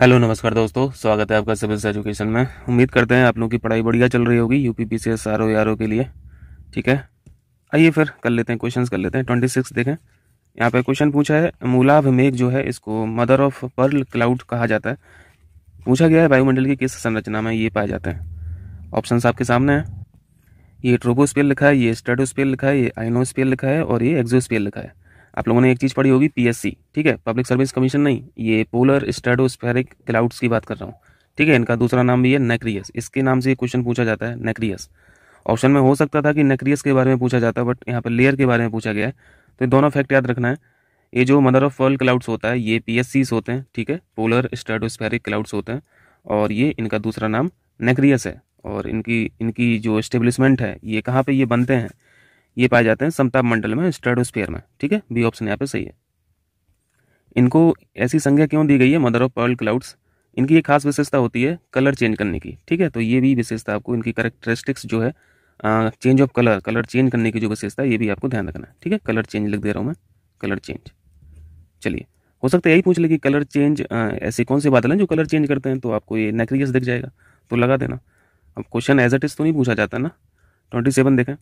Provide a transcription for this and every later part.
hello नमस्कार दोस्तों स्वागत है आपका सिविल्स एजुकेशन में उम्मीद करते हैं आप लोगों की पढ़ाई बढ़िया चल रही होगी U P P C S R O R O के लिए ठीक है आइए फिर कर लेते हैं क्वेश्चंस कर लेते हैं ट्वेंटी सिक्स देखें यहाँ पे क्वेश्चन पूछा है मूलाभ मेघ जो है इसको मदर ऑफ पर्ल क्लाउड कहा जाता है पूछा गया है वायुमंडल की किस संरचना में ये पाए जाते हैं ऑप्शन आपके सामने हैं ये ट्रोबोस्पेल लिखा है ये स्टेडोस्पेल लिखा है ये आइनोस्पेल लिखा है और ये एक्जोस्पेल लिखा है आप लोगों ने एक चीज़ पढ़ी होगी पीएससी ठीक है पब्लिक सर्विस कमीशन नहीं ये पोलर स्टेडोस्फेरिक क्लाउड्स की बात कर रहा हूँ ठीक है इनका दूसरा नाम भी है नेक्रियस इसके नाम से क्वेश्चन पूछा जाता है नेक्रियस ऑप्शन में हो सकता था कि नेक्रियस के बारे में पूछा जाता है बट यहाँ पर लेयर के बारे में पूछा गया है तो दोनों फैक्ट याद रखना है ये जो मदर ऑफ वर्ल्ड क्लाउड्स होता है ये पी होते हैं ठीक है पोलर स्टेडोस्फेरिक क्लाउड्स होते हैं और ये इनका दूसरा नाम नेक्रियस है और इनकी इनकी जो इस्टेब्लिशमेंट है ये कहाँ पे ये बनते हैं ये पाए जाते हैं समताप मंडल में स्ट्रेडोस्फेयर में ठीक है बी ऑप्शन यहाँ पे सही है इनको ऐसी संज्ञा क्यों दी गई है मदर ऑफ पर्ल क्लाउड्स इनकी एक खास विशेषता होती है कलर चेंज करने की ठीक है तो ये भी विशेषता आपको इनकी करेक्टरिस्टिक्स जो है change of colour colour change करने की जो विशेषता है ये भी आपको ध्यान रखना है ठीक है कलर चेंज लिख दे रहा हूँ मैं कलर चेंज चलिए हो सकता है यही पूछ ले कि कलर चेंज ऐसे कौन से बादल हैं जो कलर चेंज करते हैं तो आपको ये नेक्रियस दिख जाएगा तो लगा देना अब क्वेश्चन एज एट इज़ तो नहीं पूछा जाता ना ट्वेंटी सेवन देखें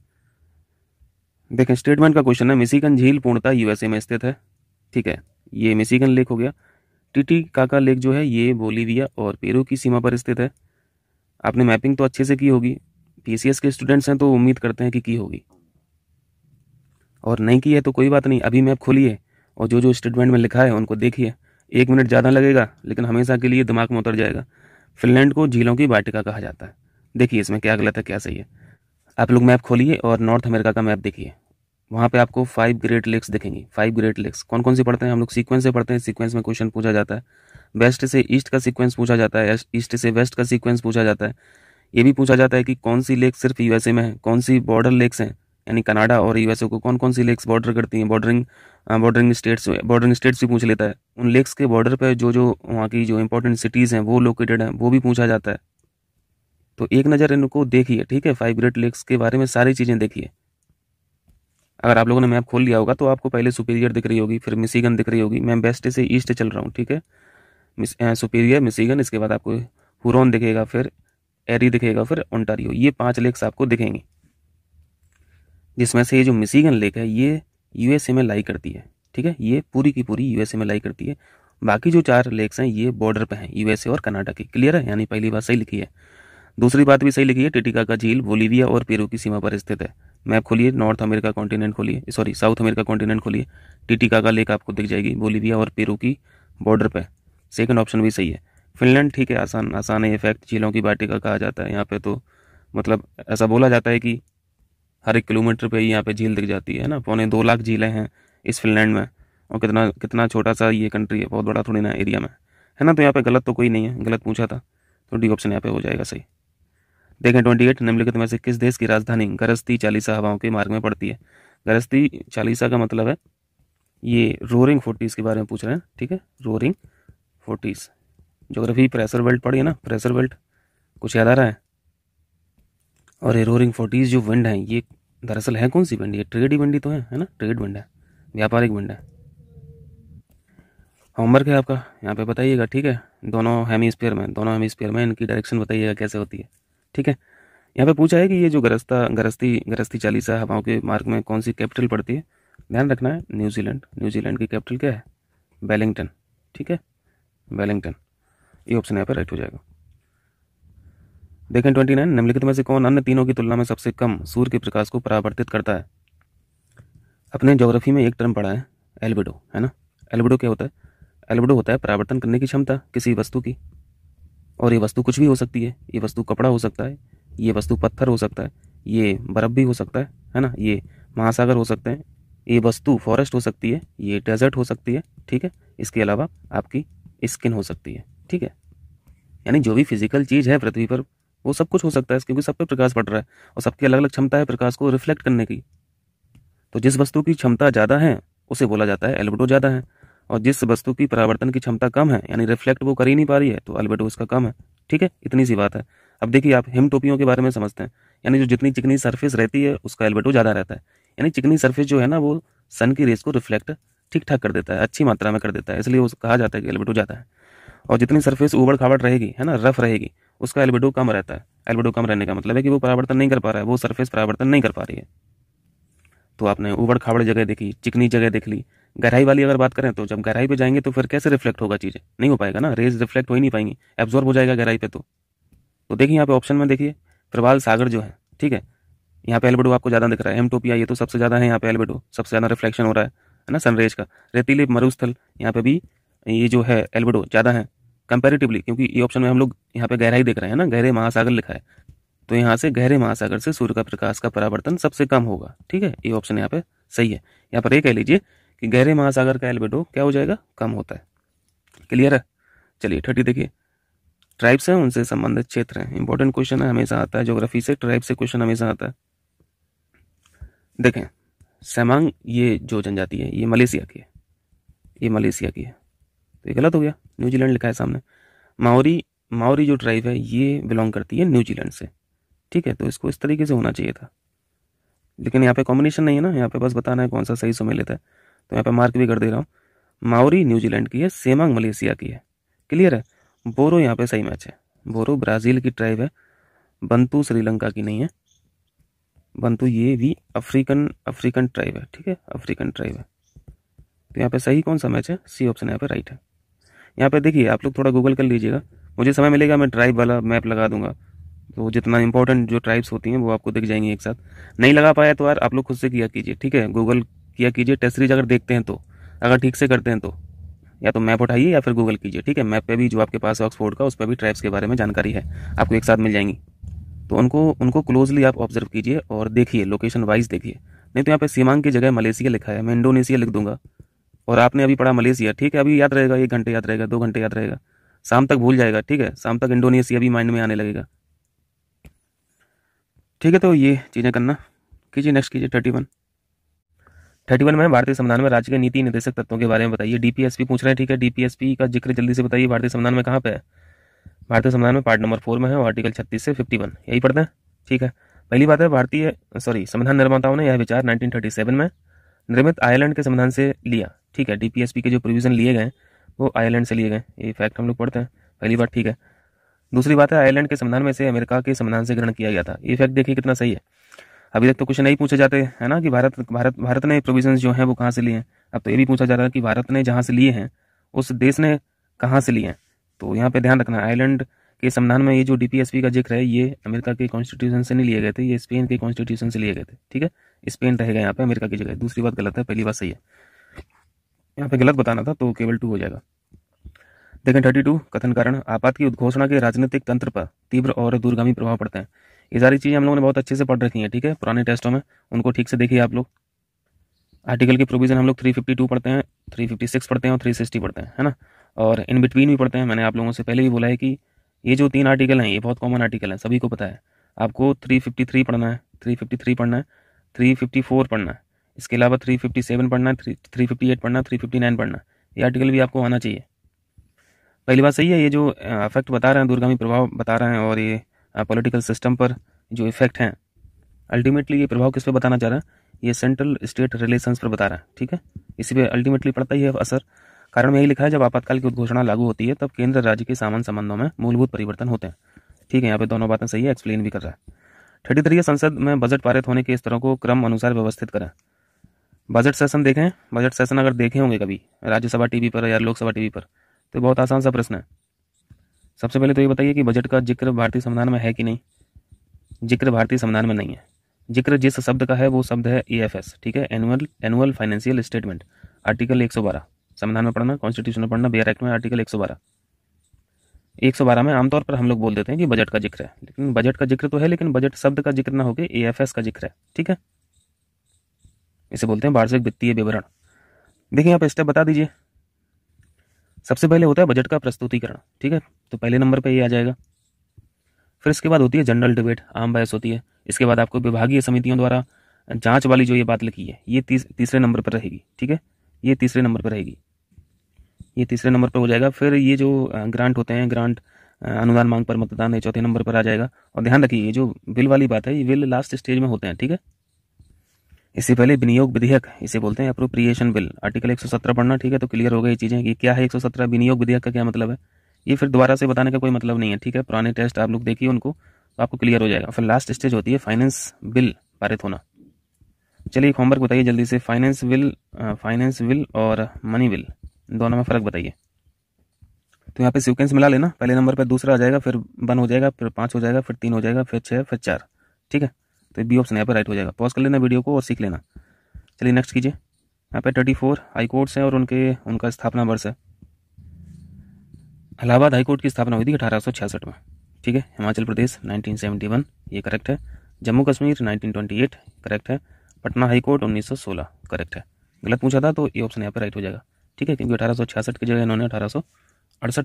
देखें स्टेटमेंट का क्वेश्चन है मिसिकन झील पूर्णता यूएसए में स्थित है ठीक है ये मिसिकन लेक हो गया टीटी काका लेक जो है ये बोलीविया और पेरू की सीमा पर स्थित है आपने मैपिंग तो अच्छे से की होगी पीसीएस के स्टूडेंट्स हैं तो उम्मीद करते हैं कि की होगी और नहीं की है तो कोई बात नहीं अभी मैप खोलिए और जो जो स्टेटमेंट में लिखा है उनको देखिए एक मिनट ज़्यादा लगेगा लेकिन हमेशा के लिए दिमाग में उतर जाएगा फिनलैंड को झीलों की बाटिका कहा जाता है देखिए इसमें क्या गलत है क्या सही है आप लोग मैप खोलिए और नॉर्थ अमेरिका का मैप देखिए वहाँ पे आपको फाइव ग्रेट लेक्स देखेंगे फाइव ग्रेट लेक्स कौन कौन से पढ़ते हैं हम लोग सीक्वेंस से पढ़ते हैं सीक्वेंस में क्वेश्चन पूछा जाता है वेस्ट से ईस्ट का सीक्वेंस पूछा जाता है ईस्ट से वेस्ट का सीक्वेंस पूछा जाता है ये भी पूछा जाता है कि कौन सी लेक सिर्फ यूएसए में है कौन सी बॉर्डर लेक्स हैं यानी कनाडा और यूएसए को कौन कौन सी लेक्स बॉर्डर करती हैं bordering bordering states bordering states भी पूछ लेता है उन लेक्स के बॉर्डर पर जो जो वहाँ की जो इंपॉर्टेंट सिटीज़ हैं वो लोकेटेड हैं वो भी पूछा जाता है तो एक नज़र इनको देखिए ठीक है फाइव ग्रेट लेक्स के बारे में सारी चीज़ें देखिए अगर आप लोगों ने मैप खोल लिया होगा तो आपको पहले सुपीरियर दिख रही होगी फिर मिसीगन दिख रही होगी मैं बेस्ट से ईस्ट चल रहा हूँ ठीक है सुपीरियर मिसीगन इसके बाद आपको हुरोन दिखेगा फिर एरी दिखेगा फिर ओंटारियो ये पांच लेक्स आपको दिखेंगे जिसमें से ये जो मिसीगन लेक है ये यूएसए में लाई करती है ठीक है ये पूरी की पूरी यूएसए में लाई करती है बाकी जो चार लेक्स हैं ये बॉर्डर पर हैं यूएसए और कर्नाटक की क्लियर है यानी पहली बात सही लिखी है दूसरी बात भी सही लिखी है टिटिका का झील बोलीविया और पेरू की सीमा पर स्थित है मैप खोलिए नॉर्थ अमेरिका कॉन्टिनेंट खोलिए सॉरी साउथ अमेरिका कॉन्टिनेंट खोलिए टिटिका का लेक आपको दिख जाएगी बोलीविया और पेरू की बॉर्डर पर सेकेंड ऑप्शन भी सही है फिनलैंड ठीक है आसान आसान है इफेक्ट फैक्ट झीलों की वाटिका कहा जाता है यहाँ पे तो मतलब ऐसा बोला जाता है कि हर एक किलोमीटर पे ही यहाँ पे झील दिख जाती है ना पौने दो लाख झीलें हैं इस फिनलैंड में और कितना कितना छोटा सा ये कंट्री है बहुत बड़ा थोड़ी ना एरिया में है ना तो यहाँ पे गलत तो कोई नहीं है गलत पूछा था तो डी ऑप्शन यहाँ पे हो जाएगा सही देखें ट्वेंटी एट निम्नलिखित में से किस देश की राजधानी गरस्ती चालीसा हवाओं के मार्ग में पड़ती है गरस्ती चालीसा का मतलब है ये रोरिंग फोर्टीज़ के बारे में पूछ रहे हैं ठीक है roaring forties geography pressure belt पड़ी है ना प्रेशर बेल्ट कुछ याद आ रहा है और ये रोरिंग फोर्टीज़ जो विंड हैं ये दरअसल है कौन सी विंड ये ट्रेड ही विंडी तो है है ना ट्रेड विंड है व्यापारिक विंड है होमवर्क है आपका यहाँ पे बताइएगा ठीक है दोनों हेमी स्पेयर में दोनों हेमी स्पेयर में इनकी डायरेक्शन बताइएगा कैसे होती है ठीक है यहाँ पे पूछा है कि ये जो गरस्ता गरस्ती गरस्ती चालीसा हवाओं के मार्ग में कौन सी कैपिटल पड़ती है ध्यान रखना है न्यूजीलैंड न्यूजीलैंड की कैपिटल क्या है वेलिंगटन ठीक है वेलिंगटन ये ऑप्शन यहाँ पर राइट हो जाएगा देखें ट्वेंटी नाइन निम्नलिखित में से कौन अन्य तीनों की तुलना में सबसे कम सूर्य के प्रकाश को परावर्तित करता है अपने ज्योग्राफी में एक टर्म पढ़ा है एल्बिडो है ना एल्बिडो क्या होता है एल्बिडो होता है परावर्तन करने की क्षमता किसी वस्तु की और ये वस्तु कुछ भी हो सकती है ये वस्तु कपड़ा हो सकता है ये वस्तु पत्थर हो सकता है ये बर्फ़ भी हो सकता है है ना ये महासागर हो सकते हैं ये वस्तु फॉरेस्ट हो सकती है ये डेजर्ट हो सकती है ठीक है इसके अलावा आपकी स्किन हो सकती है ठीक है यानी जो भी फिजिकल चीज़ है पृथ्वी पर वो सब कुछ हो सकता है क्योंकि सब पे प्रकाश पड़ रहा है और सबकी अलग अलग क्षमता है प्रकाश को रिफ्लेक्ट करने की तो जिस वस्तु की क्षमता ज़्यादा है उसे बोला जाता है एल्बडो ज़्यादा है और जिस वस्तु की परावर्तन की क्षमता कम है यानी रिफ्लेक्ट वो कर ही नहीं पा रही है तो अल्बेट उसका कम है ठीक है इतनी सी बात है अब देखिए आप हिम टोपियों के बारे में समझते हैं यानी जो जितनी चिकनी सर्फेस रहती है उसका एल्बेटो ज़्यादा रहता है यानी चिकनी सर्फेस जो है ना वो सन की रेस को रिफ्लेक्ट ठीक ठाक कर देता है अच्छी मात्रा में कर देता है इसलिए उस कहा जाता है कि एल्बेटो ज़्यादा है और जितनी सर्फेस उबड़ खाबड़ रहेगी है ना रफ रहेगी उसका एल्बेडो कम रहता है एल्बेडो कम रहने का मतलब है कि वो परावर्तन नहीं कर पा रहा है वो सर्फेस परावर्तन नहीं कर पा रही है तो आपने उबड़ खाबड़ जगह देखी चिकनी जगह देख ली गहराई वाली अगर बात करें तो जब गहराई पे जाएंगे तो फिर कैसे रिफ्लेक्ट होगा चीज़ें नहीं हो पाएगा ना रेज रिफ्लेक्ट हो ही नहीं पाएंगी एब्जॉर्ब हो जाएगा गहराई पे तो तो देखिए यहाँ पे ऑप्शन में देखिए प्रवाल सागर जो है ठीक है यहाँ पे एल्बेडो आपको ज़्यादा दिख रहा है एमटोपिया ये तो सबसे ज़्यादा है यहाँ पे एल्बेडो सबसे ज़्यादा रिफ्लेक्शन हो रहा है है ना सनरेज का रेतीले मरुस्थल यहाँ पे भी ये जो है एल्बेडो ज़्यादा है कंपेरेटिवली क्योंकि ये ऑप्शन में हम लोग यहाँ पे गहराई देख रहे हैं ना गहरे महासागर लिखा है तो यहाँ से गहरे महासागर से सूर्य का प्रकाश का परावर्तन सबसे कम होगा ठीक है ये ऑप्शन यहाँ पे सही है यहाँ पर ये कह लीजिए कि गहरे महासागर का एल्बेडो क्या हो जाएगा कम होता है क्लियर है चलिए थर्टी देखिए ट्राइब्स हैं उनसे संबंधित क्षेत्र हैं इंपॉर्टेंट क्वेश्चन है हमेशा आता है ज्योग्राफी से ट्राइब से क्वेश्चन हमेशा आता है देखें सेमांग ये जो जनजाति है ये मलेशिया की है ये मलेशिया की है तो ये गलत हो गया न्यूजीलैंड लिखा है सामने माओरी माओरी जो ट्राइब है ये बिलोंग करती है न्यूजीलैंड से ठीक है तो इसको इस तरीके से होना चाहिए था लेकिन यहाँ पे कॉम्बिनेशन नहीं है ना यहाँ पे बस बताना है कौन सा सही समय लेता है तो यहाँ पे मार्क भी कर दे रहा हूँ माओरी न्यूजीलैंड की है सेमांग मलेशिया की है क्लियर है बोरो यहाँ पे सही मैच है बोरो ब्राज़ील की ट्राइब है बंतू श्रीलंका की नहीं है बंतू ये भी अफ्रीकन अफ्रीकन ट्राइब है ठीक है अफ्रीकन ट्राइब है तो यहाँ पे सही कौन सा मैच है सी ऑप्शन यहाँ पे राइट है यहाँ पे देखिए आप लोग थोड़ा गूगल कर लीजिएगा मुझे समय मिलेगा मैं ट्राइब वाला मैप लगा दूंगा तो जितना इंपॉर्टेंट जो ट्राइब्स होती हैं वो आपको दिख जाएंगी एक साथ नहीं लगा पाया तो यार आप लोग खुद से किया कीजिए ठीक है गूगल किया कीजिए टेस्ट सीरीज अगर देखते हैं तो अगर ठीक से करते हैं तो या तो मैप उठाइए या फिर गूगल कीजिए ठीक है मैप पे भी जो आपके पास है ऑक्सफोर्ड का उस पर भी ट्राइब्स के बारे में जानकारी है आपको एक साथ मिल जाएंगी तो उनको उनको क्लोजली आप ऑब्जर्व कीजिए और देखिए लोकेशन वाइज देखिए नहीं तो यहाँ पे सीमांग की जगह मलेशिया लिखा है मैं इंडोनेशिया लिख दूंगा और आपने अभी पढ़ा मलेशिया ठीक है अभी याद रहेगा एक घंटे याद रहेगा दो घंटे याद रहेगा शाम तक भूल जाएगा ठीक है शाम तक इंडोनेशिया भी माइंड में आने लगेगा ठीक है तो ये चीज़ें करना कीजिए नेक्स्ट कीजिए थर्टी वन थर्टी वन में भारतीय संविधान में राज्य के नीति निर्देशक तत्वों के बारे में बताइए डीपीएसपी पूछ रहे हैं ठीक है डीपीएसपी का जिक्र जल्दी से बताइए भारतीय संविधान में कहाँ पे है भारतीय संविधान में पार्ट नंबर फोर में है और आर्टिकल छत्तीस से फिफ्टी वन यही पढ़ते हैं ठीक है पहली बात है भारतीय सॉरी संविधान निर्माताओं ने यह विचार सेवन में निर्मित आयरलैंड के संविधान से लिया ठीक है डीपीएसपी के जो प्रोविजन लिए गए वो आयरलैंड से लिए गए ये फैक्ट हम लोग पढ़ते हैं पहली बात ठीक है दूसरी बात है आयरलैंड के संविधान में से अमेरिका के संविधान से ग्रहण किया गया था ये फैक्ट देखिए कितना सही है अभी तक तो क्वेश्चन नहीं पूछे जाते हैं ना कि भारत भारत भारत ने प्रोविजन जो है वो कहाँ से लिए हैं अब तो ये भी पूछा जा रहा है कि भारत ने जहाँ से लिए हैं उस देश ने कहाँ से लिए हैं तो यहाँ पे ध्यान रखना आयरलैंड के संविधान में ये जो डीपीएसपी का जिक्र है ये अमेरिका के कॉन्स्टिट्यूशन से नहीं लिए गए थे ये स्पेन के कॉन्स्टिट्यूशन से लिए गए थे ठीक है स्पेन रहेगा यहाँ पे अमेरिका की जगह दूसरी बात गलत है पहली बात सही है यहाँ पे गलत बताना था तो केवल टू हो जाएगा देखें थर्टी टू कथन कारण आपात की उद्घोषणा के राजनीतिक तंत्र पर तीव्र और दूरगामी प्रभाव पड़ते हैं ये सारी चीज़ें हम लोगों ने बहुत अच्छे से पढ़ रखी हैं ठीक है पुराने टेस्टों में उनको ठीक से देखिए आप लोग आर्टिकल के प्रोविज़न हम लोग 352 पढ़ते हैं 356 पढ़ते हैं और 360 पढ़ते हैं है ना और इन बिटवीन भी पढ़ते हैं मैंने आप लोगों से पहले भी बोला है कि ये जो तीन आर्टिकल हैं ये बहुत कॉमन आर्टिकल हैं सभी को पता है आपको 353 पढ़ना है 353 पढ़ना है 354 पढ़ना है इसके अलावा 357 पढ़ना है थ्री थ्री पढ़ना है 359 पढ़ना है ये आर्टिकल भी आपको आना चाहिए पहली बात सही है ये जो अफेक्ट बता रहे हैं दूरगामी प्रभाव बता रहे हैं और ये पॉलिटिकल सिस्टम पर जो इफेक्ट हैं अल्टीमेटली ये प्रभाव किस पे बताना चाह रहा है ये सेंट्रल स्टेट रिलेशंस पर बता रहा है ठीक है इसी पे अल्टीमेटली पड़ता ही है असर कारण में यही लिखा है जब आपातकाल की उद्घोषणा लागू होती है तब केंद्र राज्य के सामान संबंधों में मूलभूत परिवर्तन होते हैं ठीक है यहाँ पे दोनों बातें सही है एक्सप्लेन भी कर रहा है थर्टी थ्री संसद में बजट पारित होने के स्तरों को क्रम अनुसार व्यवस्थित करें बजट सेशन देखें बजट सेशन अगर देखे होंगे कभी राज्यसभा टीवी पर या लोकसभा टीवी पर तो बहुत आसान सा प्रश्न है सबसे पहले तो ये बताइए कि बजट का जिक्र भारतीय संविधान में है कि नहीं जिक्र भारतीय संविधान में नहीं है जिक्र जिस शब्द का है वो शब्द है ए ठीक है annual annual financial statement article एक सौ बारह संविधान में पढ़ना कॉन्स्टिट्यूशन में पढ़ना बेयर एक्ट में आर्टिकल एक एक सौ बारह सौ बारह में आमतौर पर हम लोग बोल देते हैं कि बजट का जिक्र है लेकिन बजट का जिक्र तो है लेकिन बजट शब्द का जिक्र ना होकर ए एफ एस का जिक्र है ठीक है इसे बोलते हैं वार्षिक वित्तीय विवरण देखिए आप स्टेप बता दीजिए सबसे पहले होता है बजट का प्रस्तुतिकरण ठीक है तो पहले नंबर पर ये आ जाएगा फिर इसके बाद होती है जनरल डिबेट आम बहस होती है इसके बाद आपको विभागीय समितियों द्वारा जांच वाली जो ये बात लिखी है ये तीस, तीसरे नंबर पर रहेगी ठीक है ये तीसरे नंबर पर रहेगी ये तीसरे नंबर पर हो जाएगा फिर ये जो ग्रांट होते हैं ग्रांट अनुदान मांग पर मतदान है चौथे नंबर पर आ जाएगा और ध्यान रखिए जो बिल वाली बात है ये बिल लास्ट स्टेज में होते हैं ठीक है इससे पहले विनियोग विधेयक इसे बोलते हैं अप्रोप्रिएशन बिल आर्टिकल 117 पढ़ना ठीक है तो क्लियर हो गई चीज़ें कि क्या है 117 विनियोग विधेयक का क्या मतलब है ये फिर दोबारा से बताने का कोई मतलब नहीं है ठीक है पुराने टेस्ट आप लोग देखिए उनको तो आपको क्लियर हो जाएगा फिर लास्ट स्टेज होती है फाइनेंस बिल पारित होना चलिए एक होमवर्क बताइए जल्दी से फाइनेंस बिल फाइनेंस बिल और मनी बिल दोनों में फ़र्क बताइए तो यहाँ पे सिक्वेंस मिला लेना पहले नंबर पर दूसरा आ जाएगा फिर वन हो जाएगा फिर पाँच हो जाएगा फिर तीन हो जाएगा फिर छः फिर चार ठीक है तो बी ऑप्शन यहाँ पर राइट हो जाएगा पॉज कर लेना वीडियो को और सीख लेना चलिए नेक्स्ट कीजिए यहाँ पर थर्टी फोर हाई कोर्ट्स हैं और उनके उनका स्थापना वर्ष है इलाहाबाद हाईकोर्ट की स्थापना हुई थी अठारह में ठीक है हिमाचल प्रदेश 1971 ये करेक्ट है जम्मू कश्मीर 1928 करेक्ट है पटना हाईकोर्ट 1916 करेक्ट है गलत पूछा था तो ये ऑप्शन यहाँ पर राइट हो जाएगा ठीक है क्योंकि अठारह की जगह इन्होंने अठारह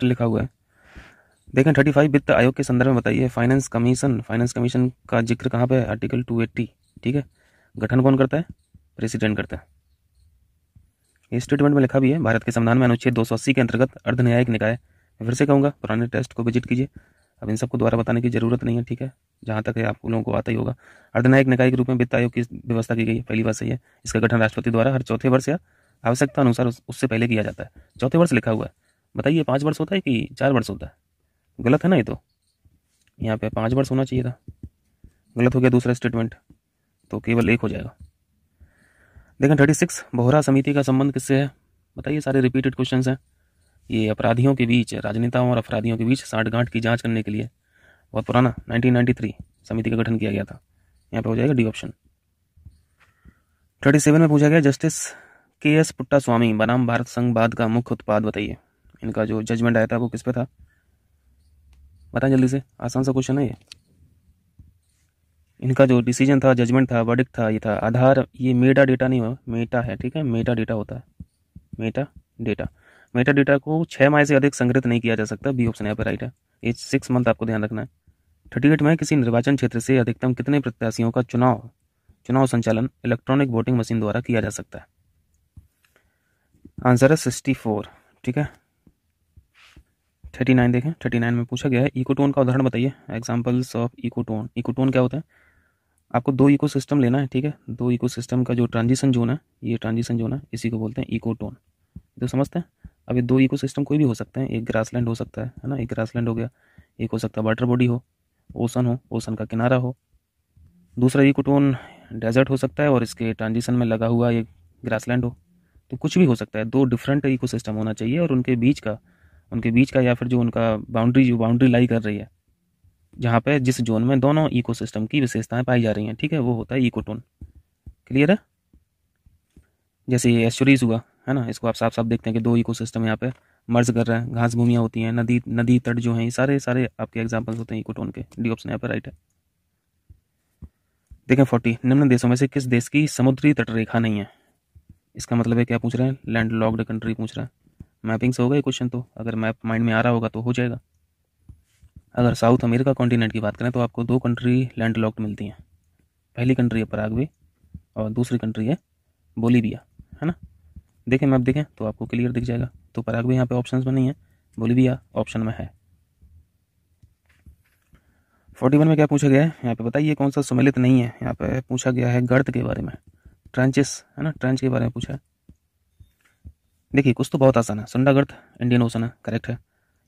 लिखा हुआ है देखें थर्टी फाइव वित्त आयोग के संदर्भ में बताइए फाइनेंस कमीशन फाइनेंस कमीशन का जिक्र कहाँ पे है आर्टिकल टू एट्टी ठीक है गठन कौन करता है प्रेसिडेंट करता है इस स्टेटमेंट में लिखा भी है भारत के संविधान में अनुच्छेद 280 के अंतर्गत अर्ध न्यायिक निकाय फिर से कहूँगा पुराने टेस्ट को विजिट कीजिए अब इन सबको द्वारा बताने की जरूरत नहीं है ठीक है जहाँ तक है आप लोगों को आता ही होगा अर्धनायक निकाय के रूप में वित्त आयोग की व्यवस्था की गई है पहली बार सही है इसका गठन राष्ट्रपति द्वारा हर चौथे वर्ष या आवश्यकता अनुसार उससे पहले किया जाता है चौथे वर्ष लिखा हुआ है बताइए पाँच वर्ष होता है कि चार वर्ष होता है गलत है ना ये तो यहाँ पे पाँच वर्ष होना चाहिए था गलत हो गया दूसरा स्टेटमेंट तो केवल एक हो जाएगा देखें थर्टी सिक्स बोहरा समिति का संबंध किससे है बताइए सारे रिपीटेड क्वेश्चंस हैं ये अपराधियों के बीच राजनेताओं और अपराधियों के बीच साठगांठ की जांच करने के लिए बहुत पुराना 1993 समिति का गठन किया गया था यहाँ पर हो जाएगा डी ऑप्शन थर्टी सेवन में पूछा गया जस्टिस के एस पुट्टा स्वामी बनाम भारत संघ बाद का मुख्य उत्पाद बताइए इनका जो जजमेंट आया था वो किस पे था बताएं जल्दी से आसान सा क्वेश्चन है ये इनका जो डिसीजन था जजमेंट था वर्डिक था ये था आधार ये मेटा डेटा नहीं हुआ मेटा है ठीक है मेटा डेटा होता है मेटा डेटा मेटा डेटा को छः माह से अधिक संग्रहित नहीं किया जा सकता बी ऑप्शन यहाँ पर राइट है ये सिक्स मंथ आपको ध्यान रखना है थर्टी एट में किसी निर्वाचन क्षेत्र से अधिकतम कितने प्रत्याशियों का चुनाव चुनाव संचालन इलेक्ट्रॉनिक वोटिंग मशीन द्वारा किया जा सकता है आंसर है सिक्सटी फोर ठीक है थर्टी नाइन देखें थर्टी नाइन में पूछा गया है इकोटोन का उदाहरण बताइए एग्जाम्पल्स ऑफ इकोटोन इकोटोन क्या होता है आपको दो इको सिस्टम लेना है ठीक है दो इको सिस्टम का जो ट्रांजिशन जोन है ये ट्रांजिशन जोन है इसी को बोलते हैं इकोटोन तो समझते हैं अब ये दो इको सिस्टम कोई भी हो सकता है एक लैंड हो सकता है ना एक लैंड हो गया एक हो सकता है वाटर बॉडी हो ओसन हो ओसन का किनारा हो दूसरा इकोटोन डेजर्ट हो सकता है और इसके ट्रांजिशन में लगा हुआ एक ग्रासलैंड हो तो कुछ भी हो सकता है दो डिफरेंट इकोसिस्टम होना चाहिए और उनके बीच का उनके बीच का या फिर जो उनका बाउंड्री जो बाउंड्री लाई कर रही है जहाँ पे जिस जोन में दोनों इकोसिस्टम की विशेषताएं पाई जा रही हैं ठीक है वो होता है इकोटोन क्लियर है जैसे ये एस्चुरीज हुआ है ना इसको आप साफ साफ देखते हैं कि दो इको सिस्टम यहाँ पे मर्ज कर रहे हैं घास भूमियाँ होती हैं नदी नदी तट जो हैं ये सारे सारे आपके एग्जाम्पल्स होते हैं इकोटोन के डी ऑप्शन यहाँ पर राइट है देखें फोर्टी निम्न देशों में से किस देश की समुद्री तटरेखा नहीं है इसका मतलब है क्या पूछ रहे हैं लैंड लॉक्ड कंट्री पूछ रहे हैं मैपिंग से हो गई क्वेश्चन तो अगर मैप माइंड में आ रहा होगा तो हो जाएगा अगर साउथ अमेरिका कॉन्टिनेंट की बात करें तो आपको दो कंट्री लैंड लॉक्ड मिलती हैं पहली कंट्री है परागवे और दूसरी कंट्री है बोलीबिया है ना देखें मैप देखें तो आपको क्लियर दिख जाएगा तो परागवे यहाँ पे ऑप्शंस में नहीं है बोलीबिया ऑप्शन में है फोर्टी वन में क्या पूछा गया है यहाँ पर बताइए कौन सा सम्मिलित नहीं है यहाँ पर पूछा गया है गर्द के बारे में ट्रेंचेस है ना ट्रेंच के बारे में पूछा है देखिए कुछ तो बहुत आसान है सुंडा गर्थ इंडियन ओसन है करेक्ट है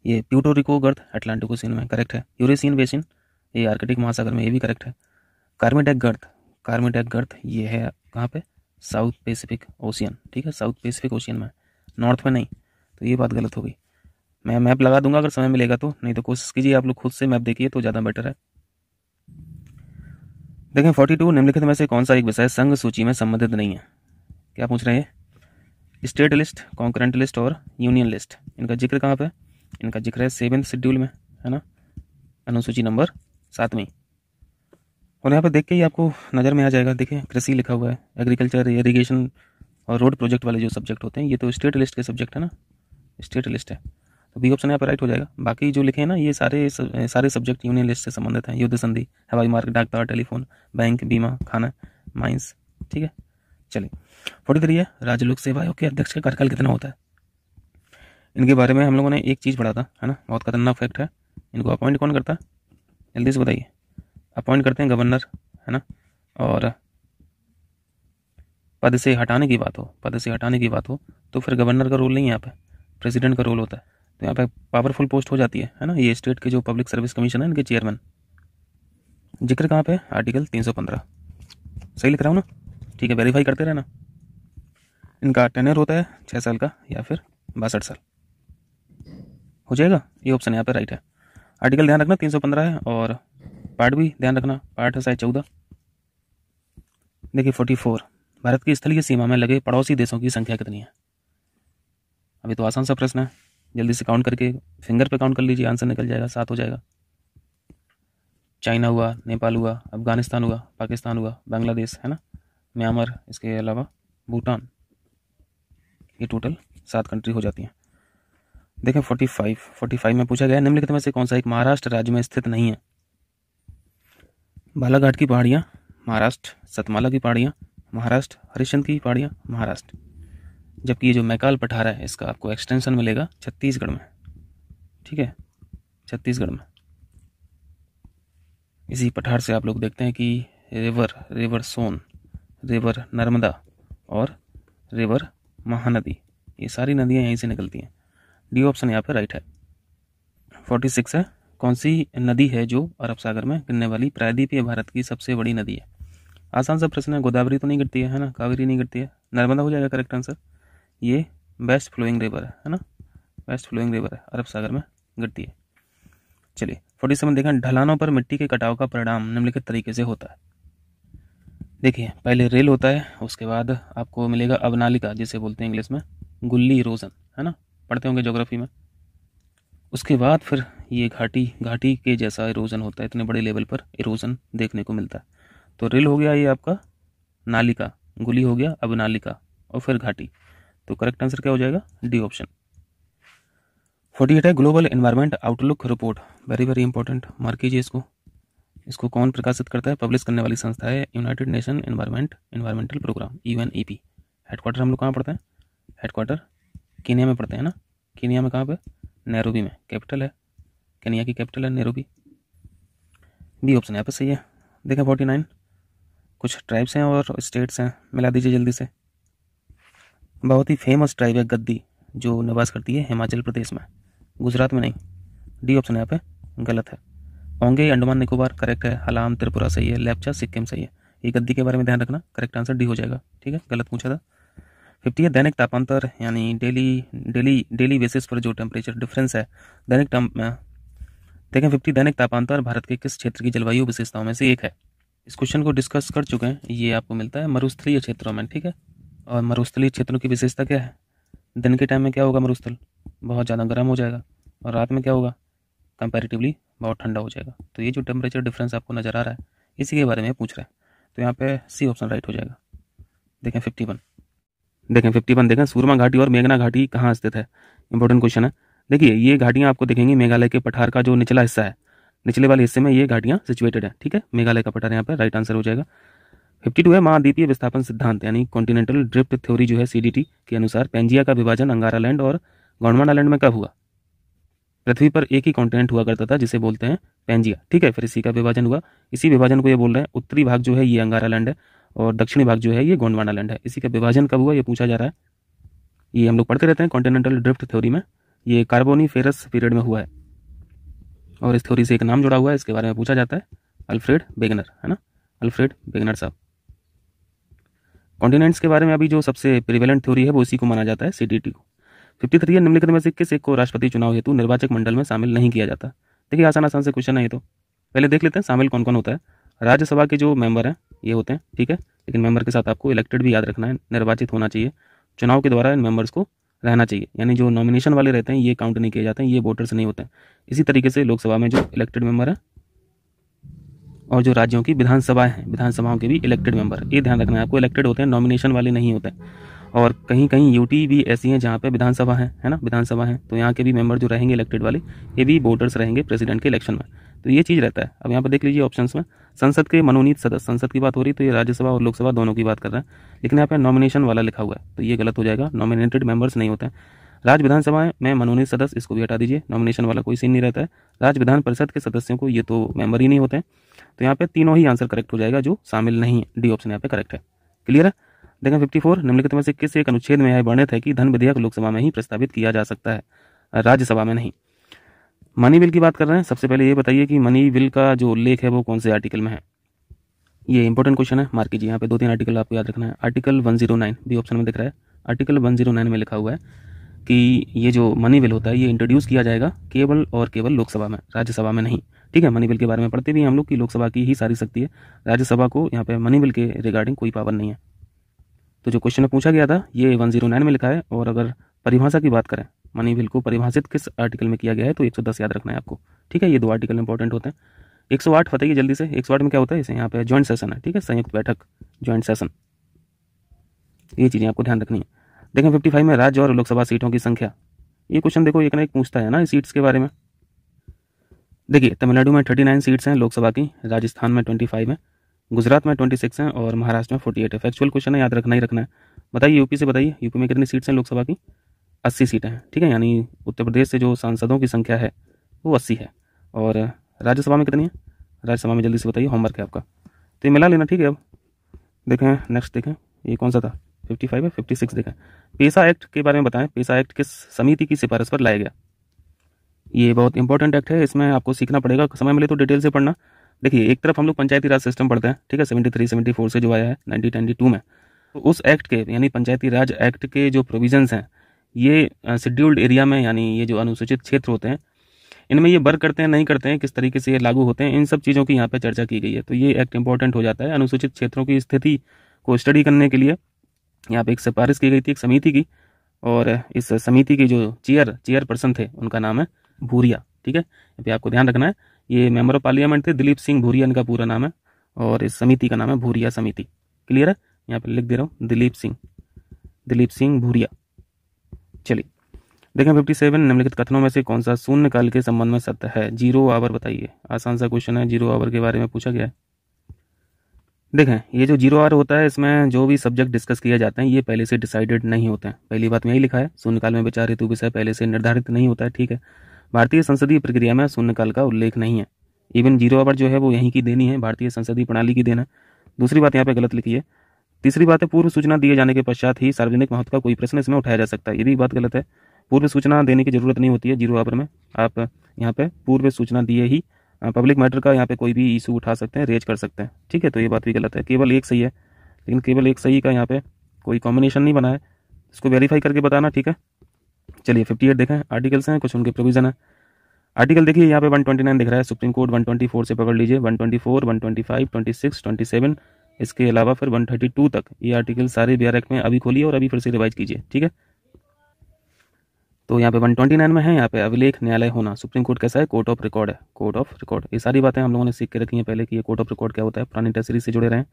ये प्यूटोरिको गर्थ अटलांटिको ओशियन में करेक्ट है यूरेशियन बेसिन ये आर्कटिक महासागर में ये भी करेक्ट है कार्मेडेक गर्थ कार्मेडेक गर्थ ये है कहाँ पे साउथ पैसिफिक ओशियन ठीक है साउथ पैसिफिक ओशियन में नॉर्थ में नहीं तो ये बात गलत हो गई मैं मैप लगा दूंगा अगर समय मिलेगा तो नहीं तो कोशिश कीजिए आप लोग खुद से मैप देखिए तो ज़्यादा बेटर है देखें फोर्टी टू निम्नलिखित में से कौन सा एक विषय संघ सूची में संबंधित नहीं है क्या पूछ रहे हैं स्टेट लिस्ट कॉन्करेंट लिस्ट और यूनियन लिस्ट इनका जिक्र कहाँ पर इनका जिक्र है सेवन शेड्यूल में है ना अनुसूची नंबर सातवीं और यहाँ पर देख के ही आपको नज़र में आ जाएगा देखिए कृषि लिखा हुआ है एग्रीकल्चर इरीगेशन और रोड प्रोजेक्ट वाले जो सब्जेक्ट होते हैं ये तो स्टेट लिस्ट के सब्जेक्ट है ना स्टेट लिस्ट है तो बी ऑप्शन यहाँ पर राइट हो जाएगा बाकी जो लिखे हैं ना ये सारे सारे सब्जेक्ट यूनियन लिस्ट से संबंधित हैं युद्ध संधि हवाई मार्ग डाक टेलीफोन बैंक बीमा खाना माइंस ठीक है चलिए फोर्टी थ्री है राज्य लोक सेवा आयोग के अध्यक्ष का कार्यकाल कितना होता है इनके बारे में हम लोगों ने एक चीज़ पढ़ा था है ना बहुत खतरनाक फैक्ट है इनको अपॉइंट कौन करता है जल्दी से बताइए अपॉइंट करते हैं गवर्नर है ना और पद से हटाने की बात हो पद से हटाने की बात हो तो फिर गवर्नर का रोल नहीं है यहाँ पर प्रेसिडेंट का रोल होता है तो यहाँ पर पावरफुल पोस्ट हो जाती है है ना ये स्टेट के जो पब्लिक सर्विस कमीशन है इनके चेयरमैन जिक्र कहाँ पे आर्टिकल 315 सही लिख रहा हूँ ना ठीक है वेरीफाई करते रहना इनका टेनर होता है छः साल का या फिर बासठ साल हो जाएगा ये ऑप्शन यहाँ पर राइट है आर्टिकल ध्यान रखना तीन सौ पंद्रह है और पार्ट भी ध्यान रखना पार्ट है शायद चौदह देखिए फोर्टी फोर भारत की स्थलीय सीमा में लगे पड़ोसी देशों की संख्या कितनी है अभी तो आसान सा प्रश्न है जल्दी से काउंट करके फिंगर पे काउंट कर लीजिए आंसर निकल जाएगा सात हो जाएगा चाइना हुआ नेपाल हुआ अफगानिस्तान हुआ पाकिस्तान हुआ बांग्लादेश है ना म्यांमार इसके अलावा भूटान ये टोटल सात कंट्री हो जाती हैं देखें फोर्टी फाइव फोर्टी फाइव में पूछा गया निम्नलिखित में से कौन सा एक महाराष्ट्र राज्य में स्थित नहीं है बालाघाट की पहाड़ियाँ महाराष्ट्र सतमाला की पहाड़ियाँ महाराष्ट्र हरिश्चंद की पहाड़ियाँ महाराष्ट्र जबकि ये जो मैकाल पठार है इसका आपको एक्सटेंशन मिलेगा छत्तीसगढ़ में ठीक है छत्तीसगढ़ में इसी पठार से आप लोग देखते हैं कि river river Son river Narmada और रिवर महानदी ये सारी नदियाँ यहीं से निकलती हैं डी ऑप्शन यहाँ पर राइट है फोर्टी सिक्स है कौन सी नदी है जो अरब सागर में गिरने वाली प्रायद्वीपीय भारत की सबसे बड़ी नदी है आसान सा प्रश्न है गोदावरी तो नहीं गिरती है है ना कावेरी नहीं गिरती है नर्मदा हो जाएगा करेक्ट आंसर ये बेस्ट फ्लोइंग रिवर है है ना बेस्ट फ्लोइंग रिवर है अरब सागर में गिरती है चलिए फोर्टी सेवन देखें ढलानों पर मिट्टी के कटाव का परिणाम निम्नलिखित तरीके से होता है देखिए पहले रेल होता है उसके बाद आपको मिलेगा अवनालिका जिसे बोलते हैं इंग्लिश में गुल्ली इरोजन है ना पढ़ते होंगे जोग्राफी में उसके बाद फिर ये घाटी घाटी के जैसा इरोजन होता है इतने बड़े लेवल पर इरोजन देखने को मिलता है तो रेल हो गया ये आपका नालिका गुली हो गया अब नालिका और फिर घाटी तो करेक्ट आंसर क्या हो जाएगा डी ऑप्शन फोर्टी एट है global environment outlook report very very important mark कीजिए इसको इसको कौन प्रकाशित करता है पब्लिश करने वाली संस्था है United Nation environment environmental programme U N E P headquarter हम लोग कहाँ पढ़ते हैं हेडक्वार्टर केनिया में पढ़ते हैं ना केनिया में कहाँ पर नैरोबी में कैपिटल है केनिया की कैपिटल है नैरोबी बी ऑप्शन यहाँ पर सही है देखें फोर्टी नाइन कुछ ट्राइब्स हैं और स्टेट्स हैं मिला दीजिए जल्दी से बहुत ही फेमस ट्राइब है गद्दी जो निवास करती है हिमाचल प्रदेश में गुजरात में नहीं डी ऑप्शन यहाँ पे गलत है होंगे अंडमान निकोबार करेक्ट है हलाम त्रिपुरा सही है लेपचा सिक्किम सही है ये गद्दी के बारे में ध्यान रखना करेक्ट आंसर डी हो जाएगा ठीक है गलत पूछा था फिफ्टी है दैनिक तापांतर यानी डेली डेली डेली बेसिस पर जो टेम्परेचर डिफरेंस है दैनिक देखें फिफ्टी दैनिक तापांतर भारत के किस क्षेत्र की जलवायु विशेषताओं में से एक है इस क्वेश्चन को डिस्कस कर चुके हैं ये आपको मिलता है मरुस्थलीय क्षेत्रों में ठीक है और मरुस्थलीय क्षेत्रों की विशेषता क्या है दिन के टाइम में क्या होगा मरुस्थल बहुत ज़्यादा गर्म हो जाएगा और रात में क्या होगा कंपेरेटिवली बहुत ठंडा हो जाएगा तो ये जो टेम्परेचर डिफरेंस आपको नज़र आ रहा है इसी के बारे में पूछ रहा है तो यहाँ पे सी ऑप्शन राइट हो जाएगा देखें फिफ्टी वन देखें फिफ्टी वन देखें सूरमा घाटी और मेघना घाटी कहाँ स्थित है इंपॉर्टेंट क्वेश्चन है देखिए ये घाटियाँ आपको देखेंगी मेघालय के पठार का जो निचला हिस्सा है निचले वाले हिस्से में ये घाटियाँ सिचुएटेड है ठीक है मेघालय का पठार यहाँ पर राइट आंसर हो जाएगा फिफ्टी टू है महाद्वीपीय विस्थापन सिद्धांत यानी कॉन्टिनेंटल ड्रिफ्ट थ्योरी जो है सी के अनुसार पेंजिया का विभाजन अंगारा लैंड और गौंडवाना लैंड में कब हुआ पृथ्वी पर एक ही कॉन्टिनेंट हुआ करता था जिसे बोलते हैं पेंजिया ठीक है फिर इसी का विभाजन हुआ इसी विभाजन को ये बोल रहे हैं उत्तरी भाग जो है ये अंगारा लैंड है और दक्षिणी भाग जो है ये गोंडवाना लैंड है इसी का विभाजन कब हुआ ये पूछा जा रहा है ये हम लोग पढ़ते रहते हैं कॉन्टिनेंटल ड्रिफ्ट थ्योरी में ये कार्बोनी फेरस पीरियड में हुआ है और इस थ्योरी से एक नाम जुड़ा हुआ है इसके बारे में पूछा जाता है अल्फ्रेड बेगनर है ना अल्फ्रेड बेगनर साहब कॉन्टिनेंट्स के बारे में अभी जो सबसे प्रिवेलेंट थ्योरी है वो इसी को माना जाता है सी को फिफ्टी थ्री है निम्नलिखित में से किस एक को राष्ट्रपति चुनाव हेतु निर्वाचक मंडल में शामिल नहीं किया जाता देखिए आसान आसान से क्वेश्चन है ये तो पहले देख लेते हैं शामिल कौन कौन होता है राज्यसभा के जो मेंबर हैं ये होते हैं ठीक है लेकिन मेंबर के साथ आपको इलेक्टेड भी याद रखना है निर्वाचित होना चाहिए चुनाव के द्वारा इन मेंबर्स को रहना चाहिए यानी जो नॉमिनेशन वाले रहते हैं ये काउंट नहीं किए जाते हैं ये वोटर्स नहीं होते हैं इसी तरीके से लोकसभा में जो इलेक्टेड मेंबर हैं और जो राज्यों की विधानसभाएं हैं विधानसभाओं के भी इलेक्टेड मेंबर ये ध्यान रखना है आपको इलेक्टेड होते हैं नॉमिनेशन वाले नहीं होते हैं और कहीं कहीं यूटी भी ऐसी हैं जहाँ पे विधानसभा है है ना विधानसभा है तो यहाँ के भी मेंबर जो रहेंगे इलेक्टेड वाले ये भी वोटर्स रहेंगे प्रेसिडेंट के इलेक्शन में तो ये चीज़ रहता है अब यहाँ पर देख लीजिए ऑप्शन में संसद के मनोनीत सदस्य संसद की बात हो रही तो ये राज्यसभा और लोकसभा दोनों की बात कर रहे हैं लेकिन यहाँ पर नॉमिनेशन वाला लिखा हुआ है तो ये गलत हो जाएगा नॉमिनेटेड मेंबर्स नहीं होते हैं राज्य विधानसभा में मनोनीत सदस्य इसको भी हटा दीजिए नॉमिनेशन वाला कोई सीन नहीं रहता है राज्य विधान परिषद के सदस्यों को ये तो मेंबर ही नहीं होते हैं तो यहाँ पे तीनों ही आंसर करेक्ट हो जाएगा जो शामिल नहीं है डी ऑप्शन यहाँ पे करेक्ट है क्लियर है देखें फिफ्टी फोर निम्नलिखित में से किस एक अनुच्छेद में यह वर्णित है कि धन विधेयक लोकसभा में ही प्रस्तावित किया जा सकता है राज्यसभा में नहीं मनी बिल की बात कर रहे हैं सबसे पहले ये बताइए कि मनी बिल का जो उल्लेख है वो कौन से आर्टिकल में है ये इंपॉर्टेंट क्वेश्चन है मार्क कीजिए यहाँ पे दो तीन आर्टिकल आपको याद रखना है आर्टिकल नाइन बी ऑप्शन में दिख रहा है आर्टिकल नाइन oh में लिखा हुआ है कि ये जो मनी बिल होता है ये इंट्रोड्यूस किया जाएगा केवल और केवल लोकसभा में राज्यसभा में नहीं ठीक है मनी बिल के बारे में पढ़ते भी हम लोग की लोकसभा की ही सारी शक्ति है राज्यसभा को यहाँ पे मनी बिल के रिगार्डिंग कोई पावर नहीं है तो जो क्वेश्चन में पूछा गया था ये वन जीरो नाइन में लिखा है और अगर परिभाषा की बात करें मनी बिल को परिभाषित किस आर्टिकल में किया गया है तो 110 याद रखना है आपको ठीक है ये दो आर्टिकल इंपॉर्टेंट होते हैं 108 बताइए जल्दी से 108 में क्या होता है इसे यहाँ पे ज्वाइंट सेशन है ठीक है संयुक्त बैठक ज्वाइंट सेशन ये चीज़ें आपको ध्यान रखनी है देखें फाइव में राज्य और लोकसभा सीटों की संख्या ये क्वेश्चन देखो एक ना एक पूछता है ना सीट्स के बारे में देखिए तमिलनाडु में थर्टी नाइन सीट्स हैं लोकसभा की राजस्थान में ट्वेंटी फाइव है गुजरात में ट्वेंटी सिक्स हैं और महाराष्ट्र में फोर्टी एट है फैक्चुअल क्वेश्चन है याद रखना ही रखना है बताइए यूपी से बताइए यूपी में कितनी सीट्स हैं लोकसभा की अस्सी सीटें हैं ठीक है यानी उत्तर प्रदेश से जो सांसदों की संख्या है वो अस्सी है और राज्यसभा में कितनी है राज्यसभा में जल्दी से बताइए होमवर्क है आपका तो ये मिला लेना ठीक है अब देखें नेक्स्ट देखें ये कौन सा था फिफ्टी फाइव है फिफ्टी सिक्स देखें पेशा एक्ट के बारे में बताएं पेशा एक्ट किस समिति की सिफारिश पर लाया गया ये बहुत इंपॉर्टेंट एक्ट है इसमें आपको सीखना पड़ेगा समय मिले तो डिटेल से पढ़ना देखिए एक तरफ हम लोग पंचायती राज सिस्टम पढ़ते हैं ठीक है सेवेंटी थ्री सेवेंटी फोर से जो आया है नाइनटीन नाइन्टी टू में तो उस एक्ट के यानी पंचायती राज एक्ट के जो प्रोविजंस हैं ये शेड्यूल्ड एरिया में यानी ये जो अनुसूचित क्षेत्र होते हैं इनमें ये वर्क करते हैं नहीं करते हैं किस तरीके से ये लागू होते हैं इन सब चीज़ों की यहाँ पे चर्चा की गई है तो ये एक्ट इंपॉर्टेंट हो जाता है अनुसूचित क्षेत्रों की स्थिति को स्टडी करने के लिए यहाँ पे एक सिफारिश की गई थी एक समिति की और इस समिति के जो चेयर चेयर पर्सन थे उनका नाम है भूरिया ठीक है यहाँ पे आपको ध्यान रखना है ये मेंबर ऑफ पार्लियामेंट थे दिलीप सिंह भूरिया इनका पूरा नाम है और इस समिति का नाम है भूरिया समिति क्लियर है यहाँ पर लिख दे रहा हूँ दिलीप सिंह दिलीप सिंह भूरिया चलिए देखें फिफ्टी सेवन निम्नलिखित कथनों में से कौन सा शून्य काल के संबंध में सत्य है जीरो आवर बताइए आसान सा क्वेश्चन है जीरो आवर के बारे में पूछा गया है देखें ये जो जीरो आवर होता है इसमें जो भी सब्जेक्ट डिस्कस किए जाते हैं ये पहले से डिसाइडेड नहीं होते हैं पहली बात में यही लिखा है शून्यकाल में विचार हेतु विषय पहले से निर्धारित नहीं होता है ठीक है भारतीय संसदीय प्रक्रिया में शून्यकाल का उल्लेख नहीं है इवन जीरो आवर जो है वो यहीं की देनी है भारतीय संसदीय प्रणाली की देना दूसरी बात यहाँ पे गलत लिखी है तीसरी बात है पूर्व सूचना दिए जाने के पश्चात ही सार्वजनिक महत्व का कोई प्रश्न इसमें उठाया जा सकता है ये भी बात गलत है पूर्व सूचना देने की जरूरत नहीं होती है जीरो आवर में आप यहाँ पे पूर्व सूचना दिए ही पब्लिक मैटर का यहाँ पे कोई भी इशू उठा सकते हैं रेज कर सकते हैं ठीक है तो ये बात भी गलत है केवल एक सही है लेकिन केवल एक सही का यहाँ पे कोई कॉम्बिनेशन नहीं बना है इसको वेरीफाई करके बताना ठीक है चलिए फिफ्टी एट देखें आर्टिकल्स हैं कुछ उनके प्रोविजन है आर्टिकल देखिए यहाँ पे 129 दिख रहा है सुप्रीम कोर्ट 124 से पकड़ लीजिए 124, 125, 26, 27 इसके अलावा फिर 132 तक ये आर्टिकल सारे बिहार एक्ट में अभी खोलिए और अभी फिर से रिवाइज कीजिए ठीक है तो यहाँ पे 129 में है यहाँ पे अभिलेख न्यायालय होना सुप्रीम कोर्ट कैसा है कोर्ट ऑफ रिकॉर्ड है कोर्ट ऑफ रिकॉर्ड ये सारी बातें हम लोगों ने सीख के रखी है पहले कि ये कोर्ट ऑफ रिकॉर्ड क्या होता है पुरानी टेस्ट सीरीज से जुड़े रहे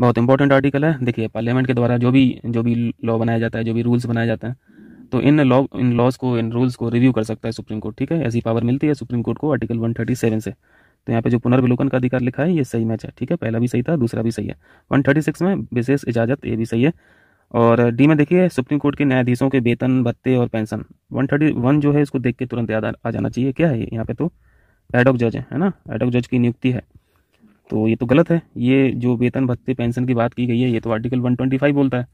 बहुत इंपॉर्टेंट आर्टिकल है देखिए पार्लियामेंट के द्वारा जो भी जो भी लॉ बनाया जाता है जो भी रूल्स बनाए जाते हैं तो इन लॉ इन लॉज को इन रूल्स को रिव्यू कर सकता है सुप्रीम कोर्ट ठीक है ऐसी पावर मिलती है सुप्रीम कोर्ट को आर्टिकल 137 से तो यहाँ पे जो पुनर्विलोकन का अधिकार लिखा है ये सही मैच है ठीक है पहला भी सही था दूसरा भी सही है सिक्स में विशेष इजाजत ये भी सही है और डी में देखिए सुप्रीम कोर्ट के न्यायाधीशों के वेतन भत्ते और पेंशन वन थर्टी वन जो है इसको देख के तुरंत याद आ जाना चाहिए क्या है यहाँ पे तो एडोक जज है, है ना एडोक जज की नियुक्ति है तो ये तो गलत है ये जो वेतन भत्ते पेंशन की बात की गई है ये तो आर्टिकल वन ट्वेंटी फाइव बोलता है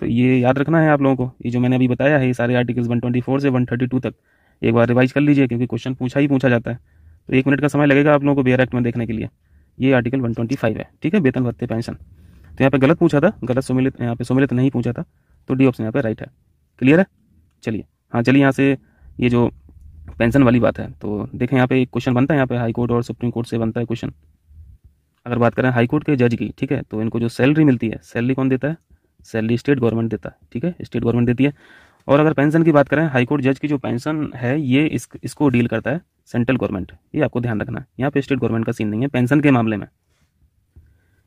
तो ये याद रखना है आप लोगों को ये जो मैंने अभी बताया है ये सारे आर्टिकल्स 124 से 132 तक एक बार रिवाइज कर लीजिए क्योंकि क्वेश्चन पूछा ही पूछा जाता है तो एक मिनट का समय लगेगा आप लोगों को बेयर एक्ट में देखने के लिए ये आर्टिकल वन है ठीक है वेतन भत्ते पेंशन तो यहाँ पे गलत पूछा था गलत सुमिलित यहाँ पे सुमिलित नहीं पूछा था तो डी ऑप्शन यहाँ पे राइट है क्लियर है चलिए हाँ चलिए यहाँ से ये जो पेंशन वाली बात है तो देखें यहाँ पे एक क्वेश्चन बनता है यहाँ पे हाई कोर्ट और सुप्रीम कोर्ट से बनता है क्वेश्चन अगर बात करें हाई कोर्ट के जज की ठीक है तो इनको जो सैलरी मिलती है सैलरी कौन देता है सैलरी स्टेट गवर्नमेंट देता है ठीक है स्टेट गवर्नमेंट देती है और अगर पेंशन की बात करें हाईकोर्ट जज की जो पेंशन है ये इस, इसको डील करता है सेंट्रल गवर्नमेंट ये आपको ध्यान रखना है यहाँ पे स्टेट गवर्नमेंट का सीन नहीं है पेंशन के मामले में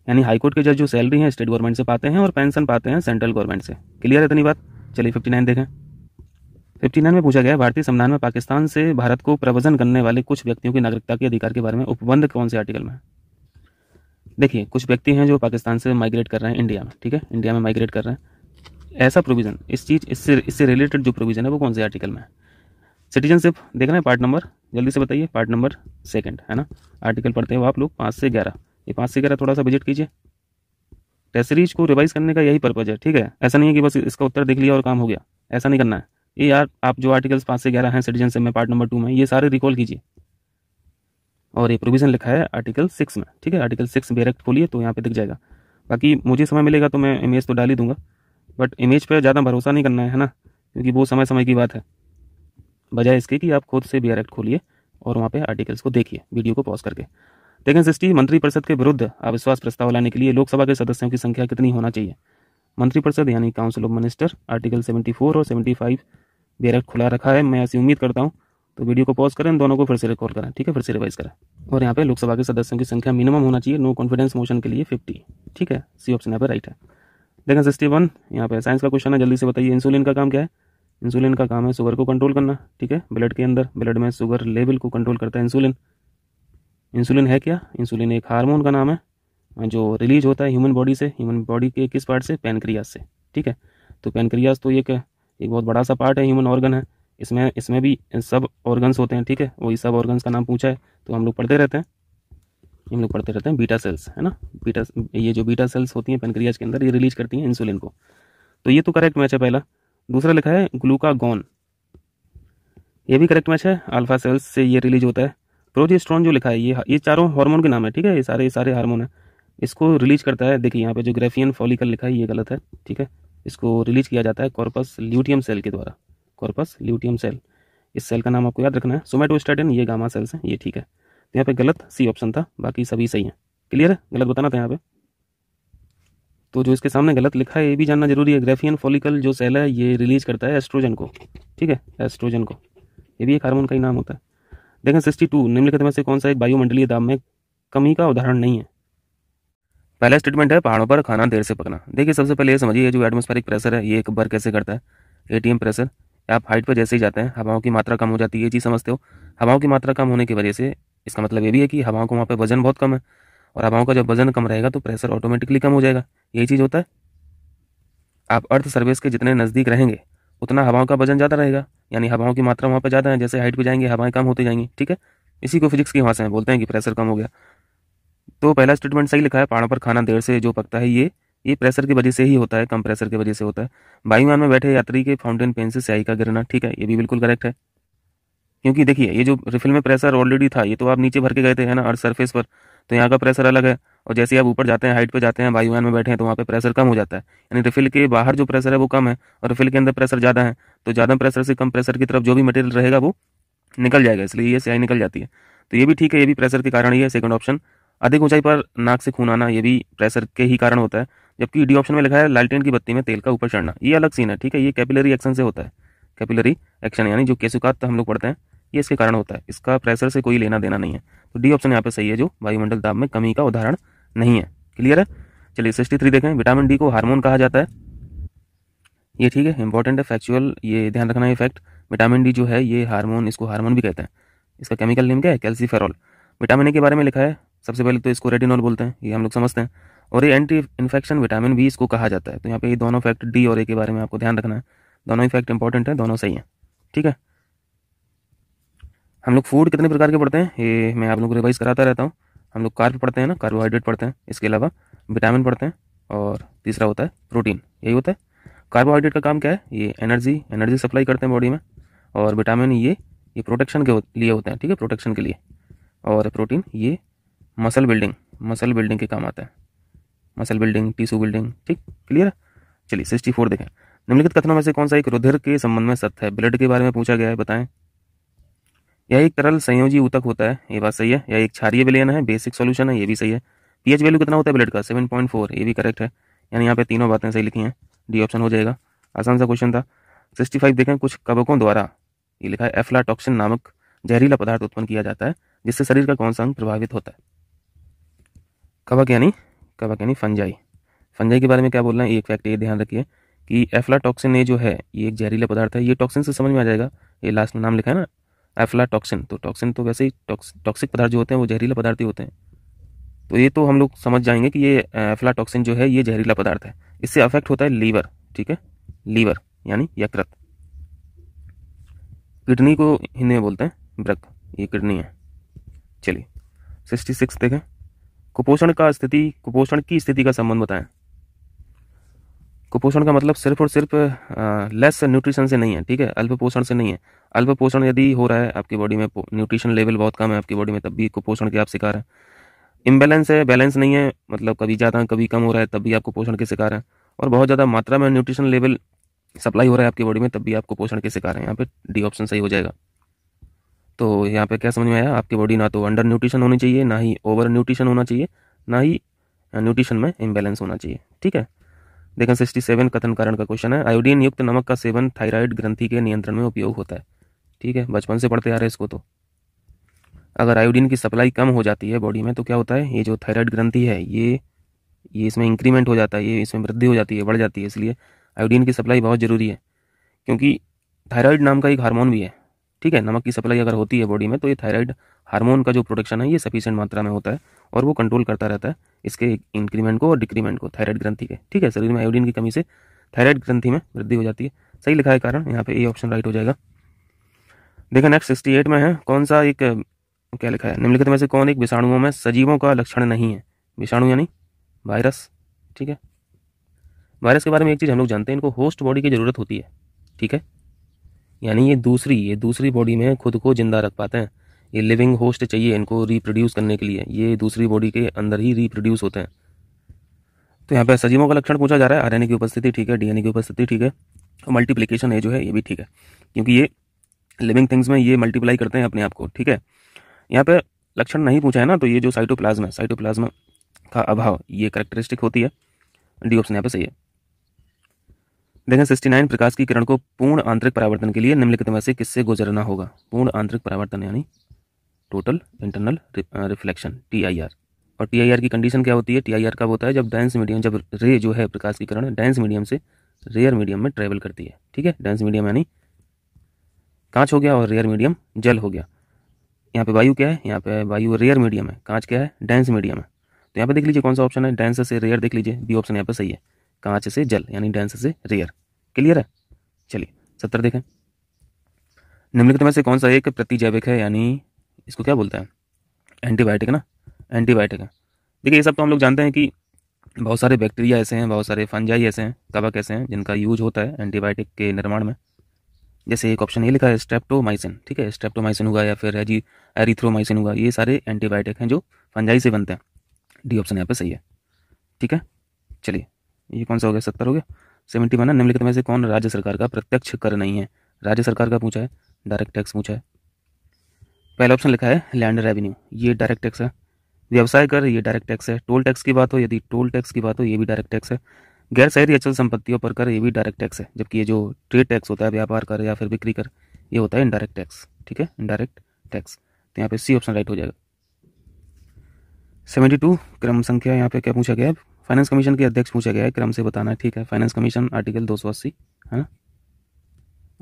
यानी हाईकोर्ट के जज जो सैलरी है स्टेट गवर्नमेंट से पाते हैं और पेंशन पाते हैं सेंट्रल गवर्नमेंट से क्लियर है इतनी बात चलिए फिफ्टी नाइन देखें फिफ्टी नाइन में पूछा गया भारतीय संविधान में पाकिस्तान से भारत को प्रवजन करने वाले कुछ व्यक्तियों की नागरिकता के अधिकार के बारे में उपबंध कौन से आर्टिकल में देखिए कुछ व्यक्ति हैं जो पाकिस्तान से माइग्रेट कर रहे हैं इंडिया में ठीक है इंडिया में माइग्रेट कर रहे हैं ऐसा प्रोविज़न इस चीज़ इससे इससे रिलेटेड जो प्रोविज़न है वो कौन से आर्टिकल में है सिटीजनशिप देख रहे हैं पार्ट नंबर जल्दी से बताइए पार्ट नंबर सेकंड है ना आर्टिकल पढ़ते हो आप लोग पाँच से ग्यारह ये पाँच से ग्यारह थोड़ा सा विजिट कीजिए टेसरीज को रिवाइज करने का यही पर्पज़ है ठीक है ऐसा नहीं है कि बस इसका उत्तर देख लिया और काम हो गया ऐसा नहीं करना है ये यार आप जो आर्टिकल्स पाँच से ग्यारह हैं सिटीजनशिप में पार्ट नंबर टू में ये सारे रिकॉल कीजिए और ये प्रोविज़न लिखा है आर्टिकल सिक्स में ठीक है आर्टिकल सिक्स डायरेक्ट खोलिए तो यहाँ पे दिख जाएगा बाकी मुझे समय मिलेगा तो मैं इमेज तो डाल ही दूंगा बट इमेज पे ज़्यादा भरोसा नहीं करना है ना क्योंकि वो समय समय की बात है बजाय इसके कि आप खुद से डायरेक्ट खोलिए और वहाँ पर आर्टिकल्स को देखिए वीडियो को पॉज करके देखें सिस्टी मंत्रिपरिषद के विरुद्ध अविश्वास प्रस्ताव लाने के लिए लोकसभा के सदस्यों की संख्या कितनी होना चाहिए मंत्रिपरिषद यानी council of minister article seventy और सेवेंटी डायरेक्ट खुला रखा है मैं ऐसी उम्मीद करता हूँ तो वीडियो को पॉज करें दोनों को फिर से रिकॉर्ड करें ठीक है फिर से रिवाइज करें और यहाँ पे लोकसभा के सदस्यों की संख्या मिनिमम होना चाहिए नो कॉन्फिडेंस मोशन के लिए फिफ्टी ठीक है सी ऑप्शन यहाँ पे राइट है देखें सिक्सटी वन यहाँ पे साइंस का क्वेश्चन है जल्दी से बताइए इंसुलिन का काम क्या है इंसुलिन का काम है शुगर को कंट्रोल करना ठीक है ब्लड के अंदर ब्लड में शुगर लेवल को कंट्रोल करता है इंसुलिन इंसुलिन है क्या इंसुलिन एक हार्मोन का नाम है जो रिलीज होता है ह्यूमन बॉडी से ह्यूमन बॉडी के किस पार्ट से पेनक्रियाज से ठीक है तो पेनक्रियाज तो एक एक बहुत बड़ा सा पार्ट है ह्यूमन ऑर्गन है इसमें इसमें भी सब ऑर्गन्स होते हैं ठीक है वही सब ऑर्गन्स का नाम पूछा है तो हम लोग पढ़ते रहते हैं हम लोग पढ़ते रहते हैं बीटा सेल्स है ना बीटा ये जो बीटा सेल्स होती हैं पेनक्रियाज के अंदर ये रिलीज करती हैं इंसुलिन को तो ये तो करेक्ट मैच है पहला दूसरा लिखा है ग्लूकागॉन ये भी करेक्ट मैच है अल्फा सेल्स से ये रिलीज होता है प्रोजेस्ट्रॉन जो लिखा है ये ये चारों हार्मोन के नाम है ठीक है ये सारे ये सारे हार्मोन है इसको रिलीज करता है देखिए यहाँ पे जो ग्रेफियन फॉलिकल लिखा है ये गलत है ठीक है इसको रिलीज किया जाता है कॉर्पस ल्यूटियम सेल के द्वारा कॉर्पस ल्यूटियम सेल इस सेल का नाम आपको याद रखना है सोमेटोस्टेटिन ये गामा सेल्स हैं ये ठीक है तो यहाँ पे गलत सी ऑप्शन था बाकी सभी सही हैं क्लियर है गलत बताना था यहाँ पे तो जो इसके सामने गलत लिखा है ये भी जानना जरूरी है ग्रेफियन फॉलिकल जो सेल है ये रिलीज करता है एस्ट्रोजन को ठीक है एस्ट्रोजन को ये भी एक हार्मोन का ही नाम होता है देखें सिक्सटी टू निम्नलिखित में से कौन सा एक वायुमंडलीय दाम में कमी का उदाहरण नहीं है पहला स्टेटमेंट है पहाड़ों पर खाना देर से पकना देखिए सबसे पहले ये समझिए जो एटमोस्फेरिक प्रेशर है ये एक बार कैसे करता है एटीएम प्रेशर आप हाइट पर जैसे ही जाते हैं हवाओं की मात्रा कम हो जाती है ये चीज़ समझते हो हवाओं की मात्रा कम होने की वजह से इसका मतलब ये भी है कि हवाओं को वहाँ पर वजन बहुत कम है और हवाओं का जब वजन कम रहेगा तो प्रेशर ऑटोमेटिकली कम हो जाएगा यही चीज़ होता है आप अर्थ सर्विस के जितने नज़दीक रहेंगे उतना हवाओं का वजन ज़्यादा रहेगा यानी हवाओं की मात्रा वहाँ पर ज़्यादा है जैसे हाइट पर जाएंगे हवाएं कम होती जाएंगी ठीक है इसी को फिजिक्स की वहाँ से बोलते हैं कि प्रेशर कम हो गया तो पहला स्टेटमेंट सही लिखा है पहाड़ों पर खाना देर से जो पकता है ये ये प्रेशर की वजह से ही होता है कम प्रेशर की वजह से होता है वायुमान में बैठे यात्री के फाउंटेन पेन से स्याही का गिरना ठीक है ये भी बिल्कुल करेक्ट है क्योंकि देखिए ये जो रिफिल में प्रेशर ऑलरेडी था ये तो आप नीचे भर के गए थे है ना अर्थ सरफेस पर तो यहाँ का प्रेशर अलग है और जैसे आप ऊपर जाते हैं हाइट पर जाते हैं वायुमान में बैठे हैं तो वहाँ पे प्रेशर कम हो जाता है यानी रिफिल के बाहर जो प्रेशर है वो कम है और रिफिल के अंदर प्रेशर ज़्यादा है तो ज़्यादा प्रेशर से कम प्रेशर की तरफ जो भी मटेरियल रहेगा वो निकल जाएगा इसलिए ये स्याही निकल जाती है तो ये भी ठीक है ये भी प्रेशर के कारण ही है सेकंड ऑप्शन अधिक ऊंचाई पर नाक से खून आना ये भी प्रेशर के ही कारण होता है जबकि डी e ऑप्शन में लिखा है लालटेन की बत्ती में तेल का ऊपर चढ़ना ये अलग सीन है ठीक है ये कैपिलरी एक्शन से होता है कैपिलरी एक्शन यानी जो केसुकात हम लोग पढ़ते हैं ये इसके कारण होता है इसका प्रेशर से कोई लेना देना नहीं है तो डी ऑप्शन यहाँ पे सही है जो वायुमंडल दाब में कमी का उदाहरण नहीं है क्लियर है चलिए सिक्सटी थ्री देखें विटामिन डी को हार्मोन कहा जाता है ये ठीक है इंपॉर्टेंट है फैक्चुअल ये ध्यान रखना है फैक्ट विटामिन डी जो है ये हार्मोन इसको हार्मोन भी कहते हैं इसका केमिकल नेम क्या है कैल्सीफेरॉल विटामिन ए के बारे में लिखा है सबसे पहले तो इसको रेटिनॉल बोलते हैं ये हम लोग समझते हैं और ये एंटी इन्फेक्शन विटामिन बी इसको कहा जाता है तो यहाँ पे ये दोनों फैक्ट डी और ए के बारे में आपको ध्यान रखना है दोनों ही फैक्ट इंपॉर्टेंट है दोनों सही हैं ठीक है हम लोग फूड कितने प्रकार के पढ़ते हैं ये मैं आप लोग को रिवाइज कराता रहता हूँ हम लोग कार्ब पढ़ते हैं ना कार्बोहाइड्रेट पढ़ते हैं इसके अलावा विटामिन पढ़ते हैं और तीसरा होता है प्रोटीन यही होता है कार्बोहाइड्रेट का काम क्या है ये एनर्जी एनर्जी सप्लाई करते हैं बॉडी में और विटामिन ये ये प्रोटेक्शन के लिए होते हैं ठीक है प्रोटेक्शन के लिए और प्रोटीन ये मसल बिल्डिंग मसल बिल्डिंग के काम आता है मसल बिल्डिंग टीशू बिल्डिंग ठीक क्लियर चलिए सिक्सटी फोर देखें निम्नलिखित कथनों में से कौन सा एक रुधिर के संबंध में सत्य है ब्लड के बारे में पूछा गया है बताएं यह एक तरल संयोजी ऊतक होता है ये बात सही है यह एक क्षारिय विलयन है बेसिक सोल्यूशन है ये भी सही है पीएच वैल्यू कितना होता है ब्लड का सेवन पॉइंट फोर ये भी करेक्ट है यानी यहाँ पे तीनों बातें सही लिखी हैं डी ऑप्शन हो जाएगा आसान सा क्वेश्चन था सिक्सटी फाइव देखें कुछ कवकों द्वारा ये लिखा है एफ्लाटॉक्सिन नामक जहरीला पदार्थ उत्पन्न किया जाता है जिससे शरीर का कौन सा अंग प्रभावित होता है कवक यानी कबा यानी फंजाई फंजाई के बारे में क्या बोलना है एक फैक्ट ये ध्यान रखिए कि एफ्लाटॉक्सिन ये जो है ये एक जहरीला पदार्थ है ये टॉक्सिन से समझ में आ जाएगा ये लास्ट में नाम लिखा है ना एफ्लाटॉक्सिन तो टॉक्सिन तो वैसे ही टॉक्सिक पदार्थ जो होते हैं वो जहरीला पदार्थ ही होते हैं तो ये तो हम लोग समझ जाएंगे कि ये एफ्लाटॉक्सिन जो है ये जहरीला पदार्थ है इससे अफेक्ट होता है लीवर ठीक है लीवर यानी यकृत किडनी को हिंदी में बोलते हैं ब्रक ये किडनी है चलिए सिक्सटी सिक्स देखें कुपोषण का स्थिति कुपोषण की स्थिति का संबंध बताएं कुपोषण का मतलब सिर्फ और सिर्फ लेस न्यूट्रिशन से नहीं है ठीक है अल्प पोषण से नहीं है अल्प पोषण यदि हो रहा है आपकी बॉडी में न्यूट्रिशन लेवल बहुत कम है आपकी बॉडी में तब भी कुपोषण के आप शिकार हैं इम्बेलेंस है बैलेंस नहीं है मतलब कभी ज़्यादा कभी कम हो रहा है तब भी आप कुपोषण के शिकार हैं और बहुत ज़्यादा मात्रा में न्यूट्रिशन लेवल सप्लाई हो रहा है आपकी बॉडी में तब भी आप कुपोषण के शिकार हैं यहाँ पे डी ऑप्शन सही हो जाएगा तो यहाँ पे क्या समझ में आया आपकी बॉडी ना तो अंडर न्यूट्रिशन होनी चाहिए ना ही ओवर न्यूट्रिशन होना चाहिए ना ही न्यूट्रिशन में इम्बेलेंस होना चाहिए ठीक है देखें सिक्सटी सेवन कथन कारण का क्वेश्चन है आयोडीन युक्त नमक का सेवन थायराइड ग्रंथि के नियंत्रण में उपयोग होता है ठीक है बचपन से पढ़ते आ रहे हैं इसको तो अगर आयोडीन की सप्लाई कम हो जाती है बॉडी में तो क्या होता है ये जो थायराइड ग्रंथि है ये ये इसमें इंक्रीमेंट हो जाता है ये इसमें वृद्धि हो जाती है बढ़ जाती है इसलिए आयोडीन की सप्लाई बहुत ज़रूरी है क्योंकि थायराइड नाम का एक हार्मोन भी है ठीक है नमक की सप्लाई अगर होती है बॉडी में तो ये थायराइड हार्मोन का जो प्रोडक्शन है ये सफिशियंट मात्रा में होता है और वो कंट्रोल करता रहता है इसके इंक्रीमेंट को और डिक्रीमेंट को थायराइड ग्रंथि के ठीक है शरीर में आयोडीन की कमी से थायराइड ग्रंथि में वृद्धि हो जाती है सही लिखा है कारण यहाँ पे ये ऑप्शन राइट हो जाएगा देखा नेक्स्ट सिक्सटी एट में है कौन सा एक क्या लिखा है निम्नलिखित में से कौन एक विषाणुओं में सजीवों का लक्षण नहीं है विषाणु यानी वायरस ठीक है वायरस के बारे में एक चीज़ हम लोग जानते हैं इनको होस्ट बॉडी की ज़रूरत होती है ठीक है यानी ये दूसरी ये दूसरी बॉडी में खुद को ज़िंदा रख पाते हैं ये लिविंग होस्ट चाहिए इनको रिप्रोड्यूस करने के लिए ये दूसरी बॉडी के अंदर ही रिप्रोड्यूस होते हैं तो यहाँ पे सजीवों का लक्षण पूछा जा रहा है आरएनए की उपस्थिति ठीक है डीएनए की उपस्थिति ठीक है और मल्टीप्लीकेशन है जो है ये भी ठीक है क्योंकि ये लिविंग थिंग्स में ये मल्टीप्लाई करते हैं अपने आप को ठीक है यहाँ पे लक्षण नहीं पूछा है ना तो ये जो साइटोप्लाज्मा साइटोप्लाज्मा का अभाव ये करेक्टरिस्टिक होती है डी ऑप्शन यहाँ पे सही है देखें सिक्सटी नाइन प्रकाश की किरण को पूर्ण आंतरिक परावर्तन के लिए निम्नलिखित में से किससे गुजरना होगा पूर्ण आंतरिक परावर्तन यानी total internal reflection T I R और टी आई आर की कंडीशन क्या होती है टी आई आर कब होता है जब डेंस मीडियम जब रे जो है प्रकाश की किरण डेंस मीडियम से रेयर मीडियम में ट्रेवल करती है ठीक है डेंस मीडियम यानी कांच हो गया और रेयर मीडियम जल हो गया यहाँ पे वायु क्या है यहाँ पे वायु रेयर मीडियम है कांच क्या है डेंस मीडियम है तो यहाँ पे देख लीजिए कौन सा ऑप्शन है डेंस से रेयर देख लीजिए बी ऑप्शन यहाँ पे सही है कांच से जल यानी डेंस से रेयर क्लियर है चलिए सत्तर देखें निम्नलिखित में से कौन सा एक प्रतिजैविक है यानी इसको क्या बोलते हैं एंटीबायोटिक ना एंटीबायोटिक है देखिए ये सब तो हम लोग जानते हैं कि बहुत सारे बैक्टीरिया ऐसे हैं बहुत सारे फंजाई ऐसे हैं कवक ऐसे हैं जिनका यूज होता है एंटीबायोटिक के निर्माण में जैसे एक ऑप्शन ये लिखा है स्ट्रेप्टोमाइसिन ठीक है स्ट्रेप्टोमाइसिन हुआ या फिर एजी एरीथ्रोमाइसिन हुआ ये सारे एंटीबायोटिक हैं जो फंजाई से बनते हैं डी ऑप्शन यहाँ पे सही है ठीक है चलिए ये कौन सा हो गया सत्तर हो गया सेवेंटी वन निम्नलिखित में से कौन राज्य सरकार का प्रत्यक्ष कर नहीं है राज्य सरकार का पूछा है डायरेक्ट टैक्स पूछा है पहला ऑप्शन लिखा है लैंड रेवेन्यू ये डायरेक्ट टैक्स है व्यवसाय कर ये डायरेक्ट टैक्स है टोल टैक्स की बात हो यदि टोल टैक्स की बात हो ये भी डायरेक्ट टैक्स है गैर शहरी अचल संपत्तियों पर कर ये भी डायरेक्ट टैक्स है जबकि ये जो ट्रेड टैक्स होता है व्यापार कर या फिर बिक्री कर ये होता है इनडायरेक्ट टैक्स ठीक है इनडायरेक्ट टैक्स तो यहाँ पे सी ऑप्शन राइट हो जाएगा सेवेंटी टू क्रम संख्या यहाँ पे क्या पूछा गया है फाइनेंस कमीशन के अध्यक्ष पूछा गया है क्रम से बताना है ठीक है फाइनेंस कमीशन आर्टिकल दो सौ अस्सी है ना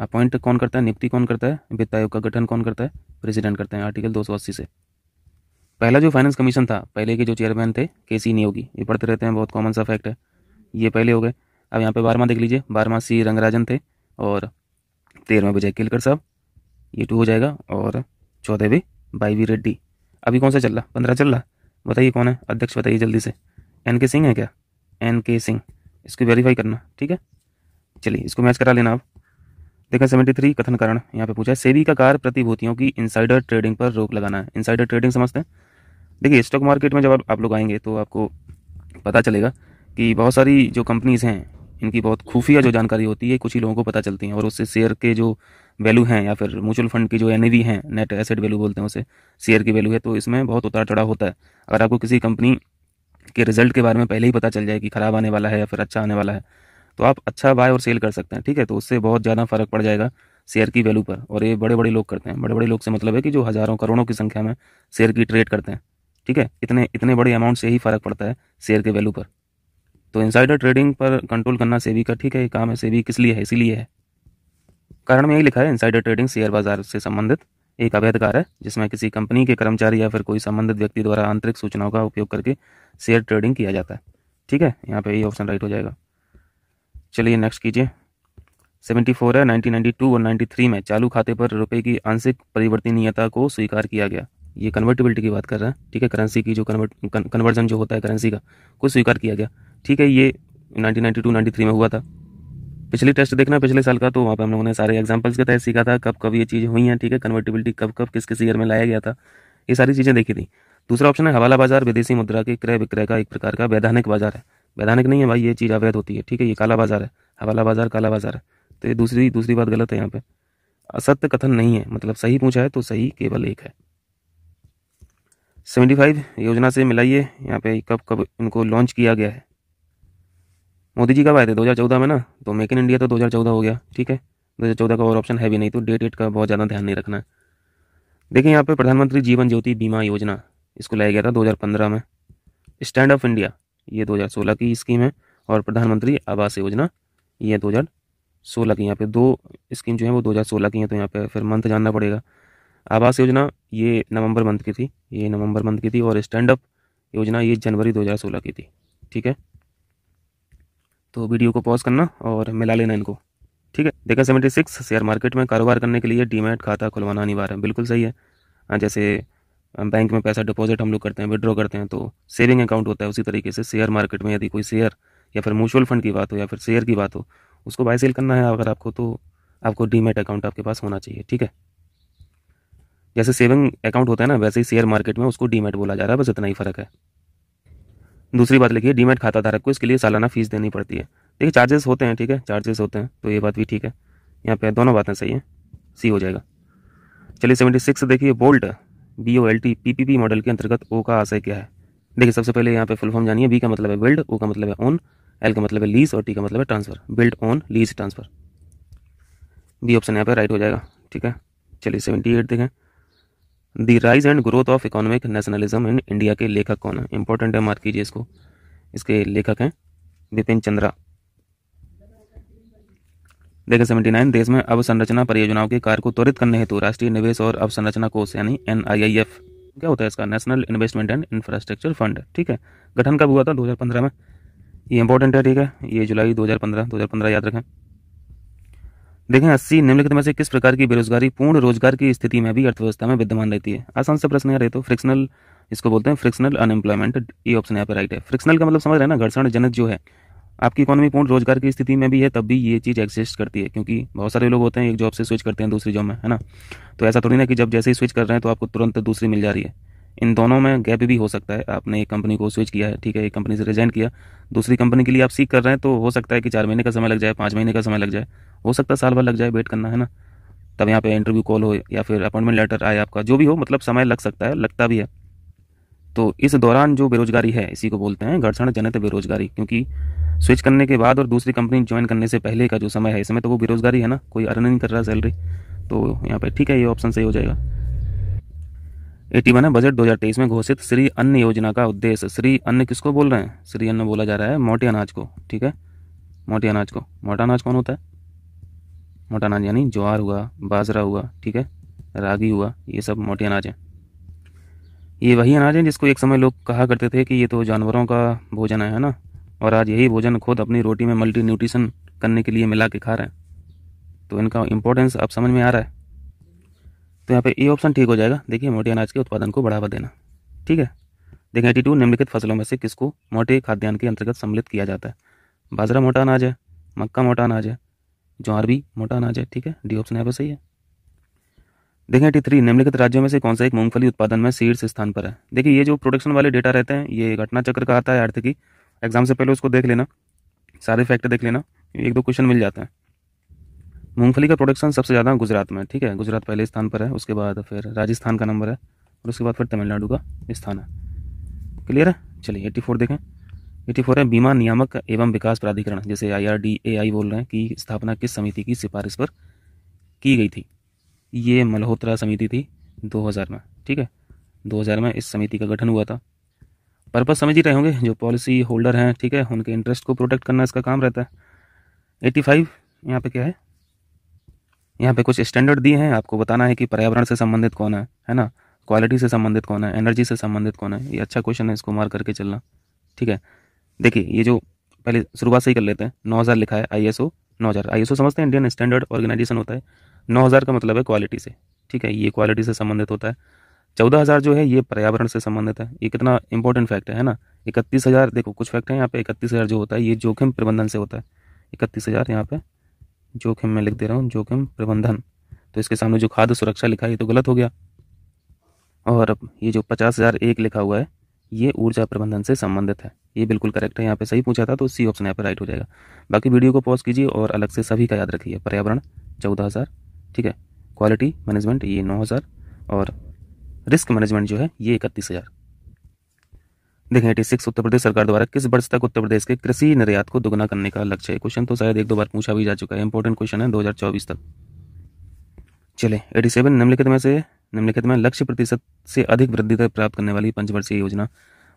अपॉइंट कौन करता है नियुक्ति कौन करता है वित्त आयोग का गठन कौन करता है प्रेसिडेंट करते हैं आर्टिकल दो सौ अस्सी से पहला जो फाइनेंस कमीशन था पहले के जो चेयरमैन थे के सी नियोगी ये पढ़ते रहते हैं बहुत कॉमन सा फैक्ट है ये पहले हो गए अब यहाँ पे बारहवा देख लीजिए बारहवा सी रंगराजन थे और तेरहवा विजय केलकर साहब ये टू हो जाएगा और चौदह बाई बाईवी रेड्डी अभी कौन सा चल रहा पंद्रह चल रहा बताइए कौन है अध्यक्ष बताइए जल्दी से एन के सिंह है क्या एन के सिंह इसको वेरीफाई करना ठीक है चलिए इसको मैच करा लेना आप देखें सेवेंटी थ्री कथन कारण यहाँ पे पूछा है सेवी का कार्य प्रतिभूतियों की इनसाइडर ट्रेडिंग पर रोक लगाना है इनसाइडर ट्रेडिंग समझते हैं देखिए स्टॉक मार्केट में जब आप लोग आएंगे तो आपको पता चलेगा कि बहुत सारी जो कंपनीज़ हैं इनकी बहुत खुफिया जो जानकारी होती है कुछ ही लोगों को पता चलती है और उससे शेयर के जो वैल्यू हैं या फिर म्यूचुअल फंड की जो एन हैं नेट एसेट वैल्यू बोलते हैं उसे शेयर की वैल्यू है तो इसमें बहुत उतार चढ़ाव होता है अगर आपको किसी कंपनी के रिजल्ट के बारे में पहले ही पता चल जाए कि ख़राब आने वाला है या फिर अच्छा आने वाला है तो आप अच्छा बाय और सेल कर सकते हैं ठीक है तो उससे बहुत ज़्यादा फ़र्क पड़ जाएगा शेयर की वैल्यू पर और ये बड़े बड़े लोग करते हैं बड़े बड़े लोग से मतलब है कि जो हज़ारों करोड़ों की संख्या में शेयर की ट्रेड करते हैं ठीक है इतने इतने बड़े अमाउंट से ही फ़र्क पड़ता है शेयर के वैल्यू पर तो इनसाइडर ट्रेडिंग पर कंट्रोल करना सेवी का ठीक है ये काम है सेवी किस लिए है इसीलिए है कारण में यही लिखा है इनसाइडर ट्रेडिंग शेयर बाजार से संबंधित एक अवैध कार्य है जिसमें किसी कंपनी के कर्मचारी या फिर कोई संबंधित व्यक्ति द्वारा आंतरिक सूचनाओं का उपयोग करके शेयर ट्रेडिंग किया जाता है ठीक है यहाँ पे ये ऑप्शन राइट हो जाएगा चलिए नेक्स्ट कीजिए सेवेंटी फोर है नाइनटीन नाइन्टी टू और नाइन्टी थ्री में चालू खाते पर रुपये की आंशिक परिवर्तनीयता को स्वीकार किया गया ये कन्वर्टेबिलिटी की बात कर रहा है ठीक है करेंसी की जो कन्वर्ट कन्वर्जन जो होता है करेंसी का को स्वीकार किया गया ठीक है ये nineteen ninety two ninety three में हुआ था पिछली टेस्ट देखना पिछले साल का तो वहाँ पे हम लोगों ने सारे एग्जाम्पल्स के तहत सीखा था कब कब ये चीज़ें हुई हैं ठीक है कन्वर्टिबिलिटी कब कब किस किस ईयर में लाया गया था ये सारी चीज़ें देखी थी दूसरा ऑप्शन है हवाला बाजार विदेशी मुद्रा के क्रय विक्रय का एक प्रकार का वैधानिक बाजार है वैधानिक नहीं है भाई ये चीज़ अवैध होती है ठीक है ये काला बाजार है हवाला बाजार काला बाजार है तो ये दूसरी दूसरी बात गलत है यहाँ पे असत्य कथन नहीं है मतलब सही पूछा है तो सही केवल एक है सेवेंटी फाइव योजना से मिलाइए यहाँ पे कब कब इनको लॉन्च किया गया है मोदी जी कब आए थे 2014 में ना तो मेक इन इंडिया तो 2014 हो गया ठीक है 2014 का और ऑप्शन है भी नहीं तो डेट एट का बहुत ज़्यादा ध्यान नहीं रखना है देखिए यहाँ पे प्रधानमंत्री जीवन ज्योति बीमा योजना इसको लाया गया था 2015 में स्टैंड अप इंडिया ये 2016 की स्कीम है और प्रधानमंत्री आवास योजना ये 2016 की यहाँ पे दो स्कीम जो है वो 2016 की हैं तो यहाँ पे फिर मंथ जानना पड़ेगा आवास योजना ये नवंबर मंथ की थी ये नवंबर मंथ की थी और स्टैंड अप योजना ये जनवरी 2016 की थी ठीक है तो वीडियो को पॉज करना और मिला लेना इनको ठीक है देखा सेवेंटी सिक्स शेयर मार्केट में कारोबार करने के लिए डीमेट खाता खुलवाना अनिवार्य है बिल्कुल सही है जैसे बैंक में पैसा डिपॉजिट हम लोग करते हैं विड्रॉ करते हैं तो सेविंग अकाउंट होता है उसी तरीके से शेयर मार्केट में यदि कोई शेयर या फिर म्यूचुअल फंड की बात हो या फिर शेयर की बात हो उसको बाय सेल करना है अगर आपको तो आपको डीमेट अकाउंट आपके पास होना चाहिए ठीक है जैसे सेविंग अकाउंट होता है ना वैसे ही शेयर मार्केट में उसको डीमेट बोला जा रहा है बस इतना ही फ़र्क है दूसरी बात लिखिए डीमेट खाता धारक को इसके लिए सालाना फीस देनी पड़ती है देखिए चार्जेस होते हैं ठीक है चार्जेस होते हैं तो ये बात भी ठीक है यहाँ पे दोनों बातें सही है सी हो जाएगा चलिए सेवेंटी सिक्स देखिए bolt B O L T P P P model के अंतर्गत ओ का आशय क्या है देखिए सबसे पहले यहाँ पे फुल फॉर्म जानिए बी का मतलब है बिल्ड ओ का मतलब है ओन एल का मतलब है लीज और टी का मतलब है transfer build on lease transfer B option यहाँ पे राइट हो जाएगा ठीक है चलिए सेवेंटी एट देखें the rise and growth of economic nationalism in India के लेखक कौन है इंपॉर्टेंट है मार्क कीजिए इसको इसके लेखक हैं विपिन चंद्रा देखिए सेवेंटी नाइन देश में अवसंरचना परियोजनाओं के कार्य को त्वरित करने हेतु राष्ट्रीय निवेश और अवसंरचना कोष यानी एन क्या होता है इसका national investment and infrastructure fund ठीक है गठन कब हुआ था 2015 में ये इंपॉर्टेंट है ठीक है ये जुलाई 2015 2015 याद रखें देखें अस्सी निम्नलिखित में से किस प्रकार की बेरोजगारी पूर्ण रोजगार की स्थिति में भी अर्थव्यवस्था में विद्यमान रहती है आसान से प्रश्न यार तो फ्रिक्शनल इसको बोलते हैं फ्रिक्शनल अनएम्प्लॉयमेंट ये ऑप्शन यहाँ पर राइट है फ्रिक्शनल का मतलब समझ रहे हैं ना घर्षण जनक जो है आपकी इकोनॉमी पूर्ण रोजगार की स्थिति में भी है तब भी ये चीज़ एग्जिस्ट करती है क्योंकि बहुत सारे लोग होते हैं एक जॉब से स्विच करते हैं दूसरी जॉब में है ना तो ऐसा थोड़ी ना कि जब जैसे ही स्विच कर रहे हैं तो आपको तुरंत दूसरी मिल जा रही है इन दोनों में गैप भी हो सकता है आपने एक कंपनी को स्विच किया है ठीक है एक कंपनी से रिजाइन किया दूसरी कंपनी के लिए आप सीख कर रहे हैं तो हो सकता है कि चार महीने का समय लग जाए पाँच महीने का समय लग जाए हो सकता है साल भर लग जाए वेट करना है ना तब यहाँ पे इंटरव्यू कॉल हो या फिर अपॉइंटमेंट लेटर आए आपका जो भी हो मतलब समय लग सकता है लगता भी है तो इस दौरान जो बेरोजगारी है इसी को बोलते हैं घर्षण जनित बेरोजगारी क्योंकि स्विच करने के बाद और दूसरी कंपनी ज्वाइन करने से पहले का जो समय है इसमें तो वो बेरोजगारी है ना कोई अर्न नहीं कर रहा सैलरी तो यहाँ पर ठीक है ये ऑप्शन सही हो जाएगा एटी वन है बजट 2023 में घोषित श्री अन्न योजना का उद्देश्य श्री अन्न किसको बोल रहे हैं श्री अन्न बोला जा रहा है मोटे अनाज को ठीक है मोटे अनाज को मोटा अनाज कौन होता है मोटा अनाज यानी ज्वार हुआ बाजरा हुआ ठीक है रागी हुआ ये सब मोटे अनाज हैं ये वही अनाज हैं जिसको एक समय लोग कहा करते थे कि ये तो जानवरों का भोजन है ना और आज यही भोजन खुद अपनी रोटी में मल्टी न्यूट्रिशन करने के लिए मिला के खा रहे हैं तो इनका इम्पोर्टेंस अब समझ में आ रहा है तो यहाँ पे ये ऑप्शन ठीक हो जाएगा देखिए मोटे अनाज के उत्पादन को बढ़ावा देना ठीक है देखिए एटी टू निम्नलिखित फसलों में से किसको मोटे खाद्यान्न के अंतर्गत सम्मिलित किया जाता है बाजरा मोटा अनाज है मक्का मोटा अनाज है जो भी मोटा अनाज है ठीक है डी ऑप्शन यहाँ पर सही है देखें एटी थ्री निम्नलिखित राज्यों में से कौन सा एक मूंगफली उत्पादन में शीर्ष स्थान पर है देखिए ये जो प्रोडक्शन वाले डेटा रहते हैं ये घटना चक्र का आता है अर्थ की एग्जाम से पहले उसको देख लेना सारे फैक्ट देख लेना एक दो क्वेश्चन मिल जाते हैं मूंगफली का प्रोडक्शन सबसे ज़्यादा गुजरात में ठीक है गुजरात पहले स्थान पर है उसके बाद फिर राजस्थान का नंबर है और उसके बाद फिर तमिलनाडु का स्थान है क्लियर है चलिए एट्टी फोर देखें एटी फोर है बीमा नियामक एवं विकास प्राधिकरण जैसे आई आर डी ए आई बोल रहे हैं कि स्थापना किस समिति की सिफारिश पर की गई थी ये मल्होत्रा समिति थी 2000 में ठीक है 2000 में इस समिति का गठन हुआ था पर्पज़ समझ ही रहे होंगे जो पॉलिसी होल्डर हैं ठीक है उनके इंटरेस्ट को प्रोटेक्ट करना इसका काम रहता है 85 फाइव यहाँ पर क्या है यहाँ पे कुछ स्टैंडर्ड दिए हैं आपको बताना है कि पर्यावरण से संबंधित कौन है है ना क्वालिटी से संबंधित कौन है एनर्जी से संबंधित कौन है ये अच्छा क्वेश्चन है इसको मार करके चलना ठीक है देखिए ये जो पहले शुरुआत से ही कर लेते हैं नौ हज़ार लिखा है आई एस ओ नौ हज़ार आई एस ओ समझते हैं इंडियन स्टैंडर्ड ऑर्गेनाइजेशन होता है नौ हज़ार का मतलब है क्वालिटी से ठीक है ये क्वालिटी से संबंधित होता है चौदह हज़ार जो है ये पर्यावरण से संबंधित है ये कितना इंपॉर्टेंट फैक्ट है ना इकतीस हज़ार देखो कुछ फैक्ट है यहाँ पे इकतीस हज़ार जो होता है ये जोखिम प्रबंधन से होता है इकतीस हज़ार यहाँ पे जोखिम मैं लिख दे रहा हूँ जोखिम प्रबंधन तो इसके सामने जो खाद्य सुरक्षा लिखा है ये तो गलत हो गया और ये जो पचास हज़ार एक लिखा हुआ है ये ऊर्जा प्रबंधन से संबंधित है ये बिल्कुल करेक्ट है यहाँ पे सही पूछा था तो सी ऑप्शन यहाँ पे राइट हो जाएगा बाकी वीडियो को पॉज कीजिए और अलग से सभी का याद रखिए पर्यावरण चौदह हज़ार ठीक है क्वालिटी मैनेजमेंट ये नौ हज़ार और रिस्क मैनेजमेंट जो है ये इकतीस हज़ार देखें एटी सिक्स उत्तर प्रदेश सरकार द्वारा किस वर्ष तक उत्तर प्रदेश के कृषि निर्यात को दुगना करने का लक्ष्य है क्वेश्चन तो शायद एक दो बार पूछा भी जा चुका है इंपॉर्टेंट क्वेश्चन है 2024 तक चले एटी सेवन निम्नलिखित में से निम्नलिखित में लक्ष्य प्रतिशत से अधिक वृद्धि दर प्राप्त करने वाली पंचवर्षीय योजना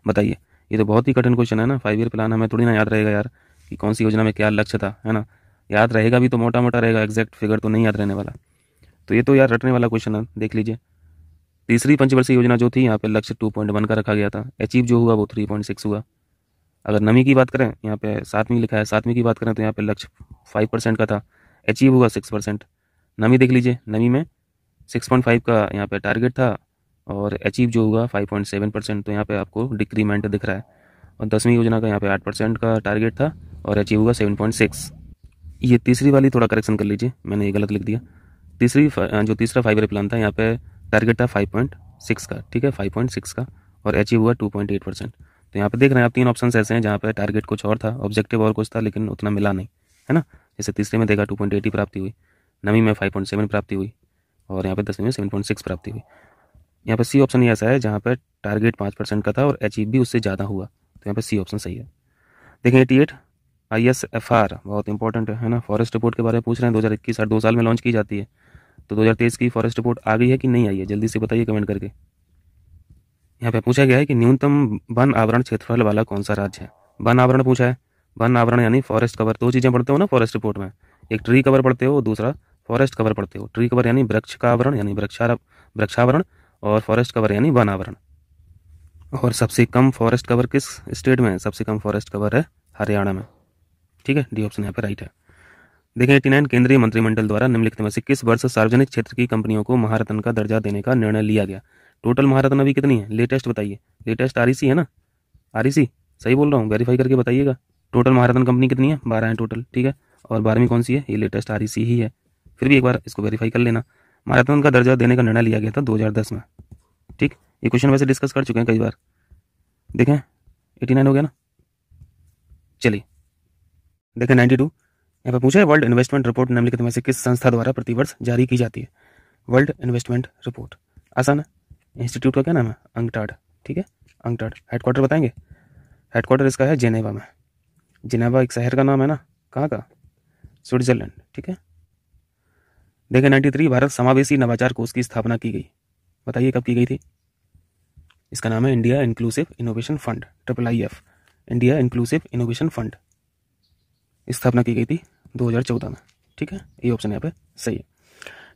बताइए ये तो बहुत ही कठिन क्वेश्चन है ना फाइव ईयर प्लान हमें थोड़ी ना याद रहेगा यार कि कौन सी योजना में क्या लक्ष्य था है ना याद रहेगा भी तो मोटा मोटा रहेगा एग्जैक्ट फिगर तो नहीं याद रहने वाला तो ये तो यार रटने वाला क्वेश्चन है देख लीजिए तीसरी पंचवर्षीय योजना जो थी यहाँ पे लक्ष्य टू पॉइंट वन का रखा गया था अचीव जो हुआ वो थ्री पॉइंट सिक्स हुआ अगर नमी की बात करें यहाँ पे सातवीं लिखा है सातवीं की बात करें तो यहाँ पे लक्ष्य फाइव परसेंट का था अचीव हुआ सिक्स परसेंट नमी देख लीजिए नमी में 6.5 का यहाँ पे टारगेट था और अचीव जो हुआ 5.7 परसेंट तो यहाँ पे आपको डिक्रीमेंट दिख रहा है और दसवीं योजना का यहाँ पे 8 परसेंट का टारगेट था और अचीव हुआ 7.6 ये तीसरी वाली थोड़ा करेक्शन कर लीजिए मैंने ये गलत लिख दिया तीसरी जो तीसरा फाइबर प्लान था यहाँ पर टारगेट था फाइव का ठीक है फाइव का और अचीव हुआ टू परसेंट तो यहाँ पर देख रहे हैं आप तीन ऑप्शन ऐसे हैं जहाँ पर टारगेट कुछ और था ऑब्जेक्टिव और कुछ था लेकिन उतना मिला नहीं है ना जैसे तीसरे में देखा टू पॉइंट एटी प्राप्ति हुई नवी में फाइव पॉइंट सेवन प्राप्ति हुई और यहाँ पर दसवीं में सेवन पॉइंट सिक्स प्राप्ति हुई यहाँ पर सी ऑप्शन ही ऐसा है जहाँ पर टारगेट पाँच परसेंट का था और अचीव भी उससे ज़्यादा हुआ तो यहाँ पर सी ऑप्शन सही है देखें eighty eight I S F R बहुत इंपॉर्टेंट है ना फॉरेस्ट रिपोर्ट के बारे में पूछ रहे हैं दो हज़ार इक्कीस हर दो साल में लॉन्च की जाती है तो दो हज़ार तेईस की फॉरेस्ट रिपोर्ट आ गई है कि नहीं आई है जल्दी से बताइए कमेंट करके यहाँ पे पूछा गया है कि न्यूनतम वन आवरण क्षेत्रफल वाला कौन सा राज्य है वन आवरण पूछा है वन आवरण यानी फॉरेस्ट कवर दो चीज़ें पढ़ते हो ना फॉरेस्ट रिपोर्ट में एक ट्री कवर पढ़ते हो दूसरा फॉरेस्ट कवर पढ़ते हो ट्री कवर यानी वृक्ष का आवरण यानी वृक्षार वृक्षावरण और फॉरेस्ट कवर यानी वनावरण और सबसे कम फॉरेस्ट कवर किस स्टेट में है सबसे कम फॉरेस्ट कवर है हरियाणा में ठीक है डी ऑप्शन यहाँ पर राइट है देखिए एटी नाइन केंद्रीय मंत्रिमंडल द्वारा निम्नलिखित में से किस वर्ष सार्वजनिक क्षेत्र की कंपनियों को महारत्न का दर्जा देने का निर्णय लिया गया टोटल महारत्न अभी कितनी है लेटेस्ट बताइए लेटेस्ट आर e है ना आर e सही बोल रहा हूँ वेरीफाई करके बताइएगा टोटल महारत्न कंपनी कितनी है बारह है टोटल ठीक है और बारहवीं कौन सी है ये लेटेस्ट आर e ही है फिर भी एक बार इसको वेरीफाई कर लेना मैराथन तो का दर्जा देने का निर्णय लिया गया था 2010 में ठीक ये क्वेश्चन वैसे डिस्कस कर चुके हैं कई बार देखें 89 हो गया ना चलिए देखें 92 टू यहाँ पर पूछा है वर्ल्ड इन्वेस्टमेंट रिपोर्ट निम्नलिखित में से किस संस्था द्वारा प्रतिवर्ष जारी की जाती है वर्ल्ड इन्वेस्टमेंट रिपोर्ट आसान है इंस्टीट्यूट का क्या नाम है अंगटाड ठीक है अंगटाड हेडक्वार्टर बताएंगे हेडक्वार्टर इसका है जेनेवा में जिनेवा एक शहर का नाम है ना कहाँ का स्विट्जरलैंड ठीक है देखें नाइन्टी थ्री भारत समावेशी नवाचार कोष की स्थापना की गई बताइए कब की गई थी इसका नाम है India inclusive innovation fund triple I F India inclusive innovation fund स्थापना की गई थी 2014 में ठीक है ये ऑप्शन यहाँ पे सही है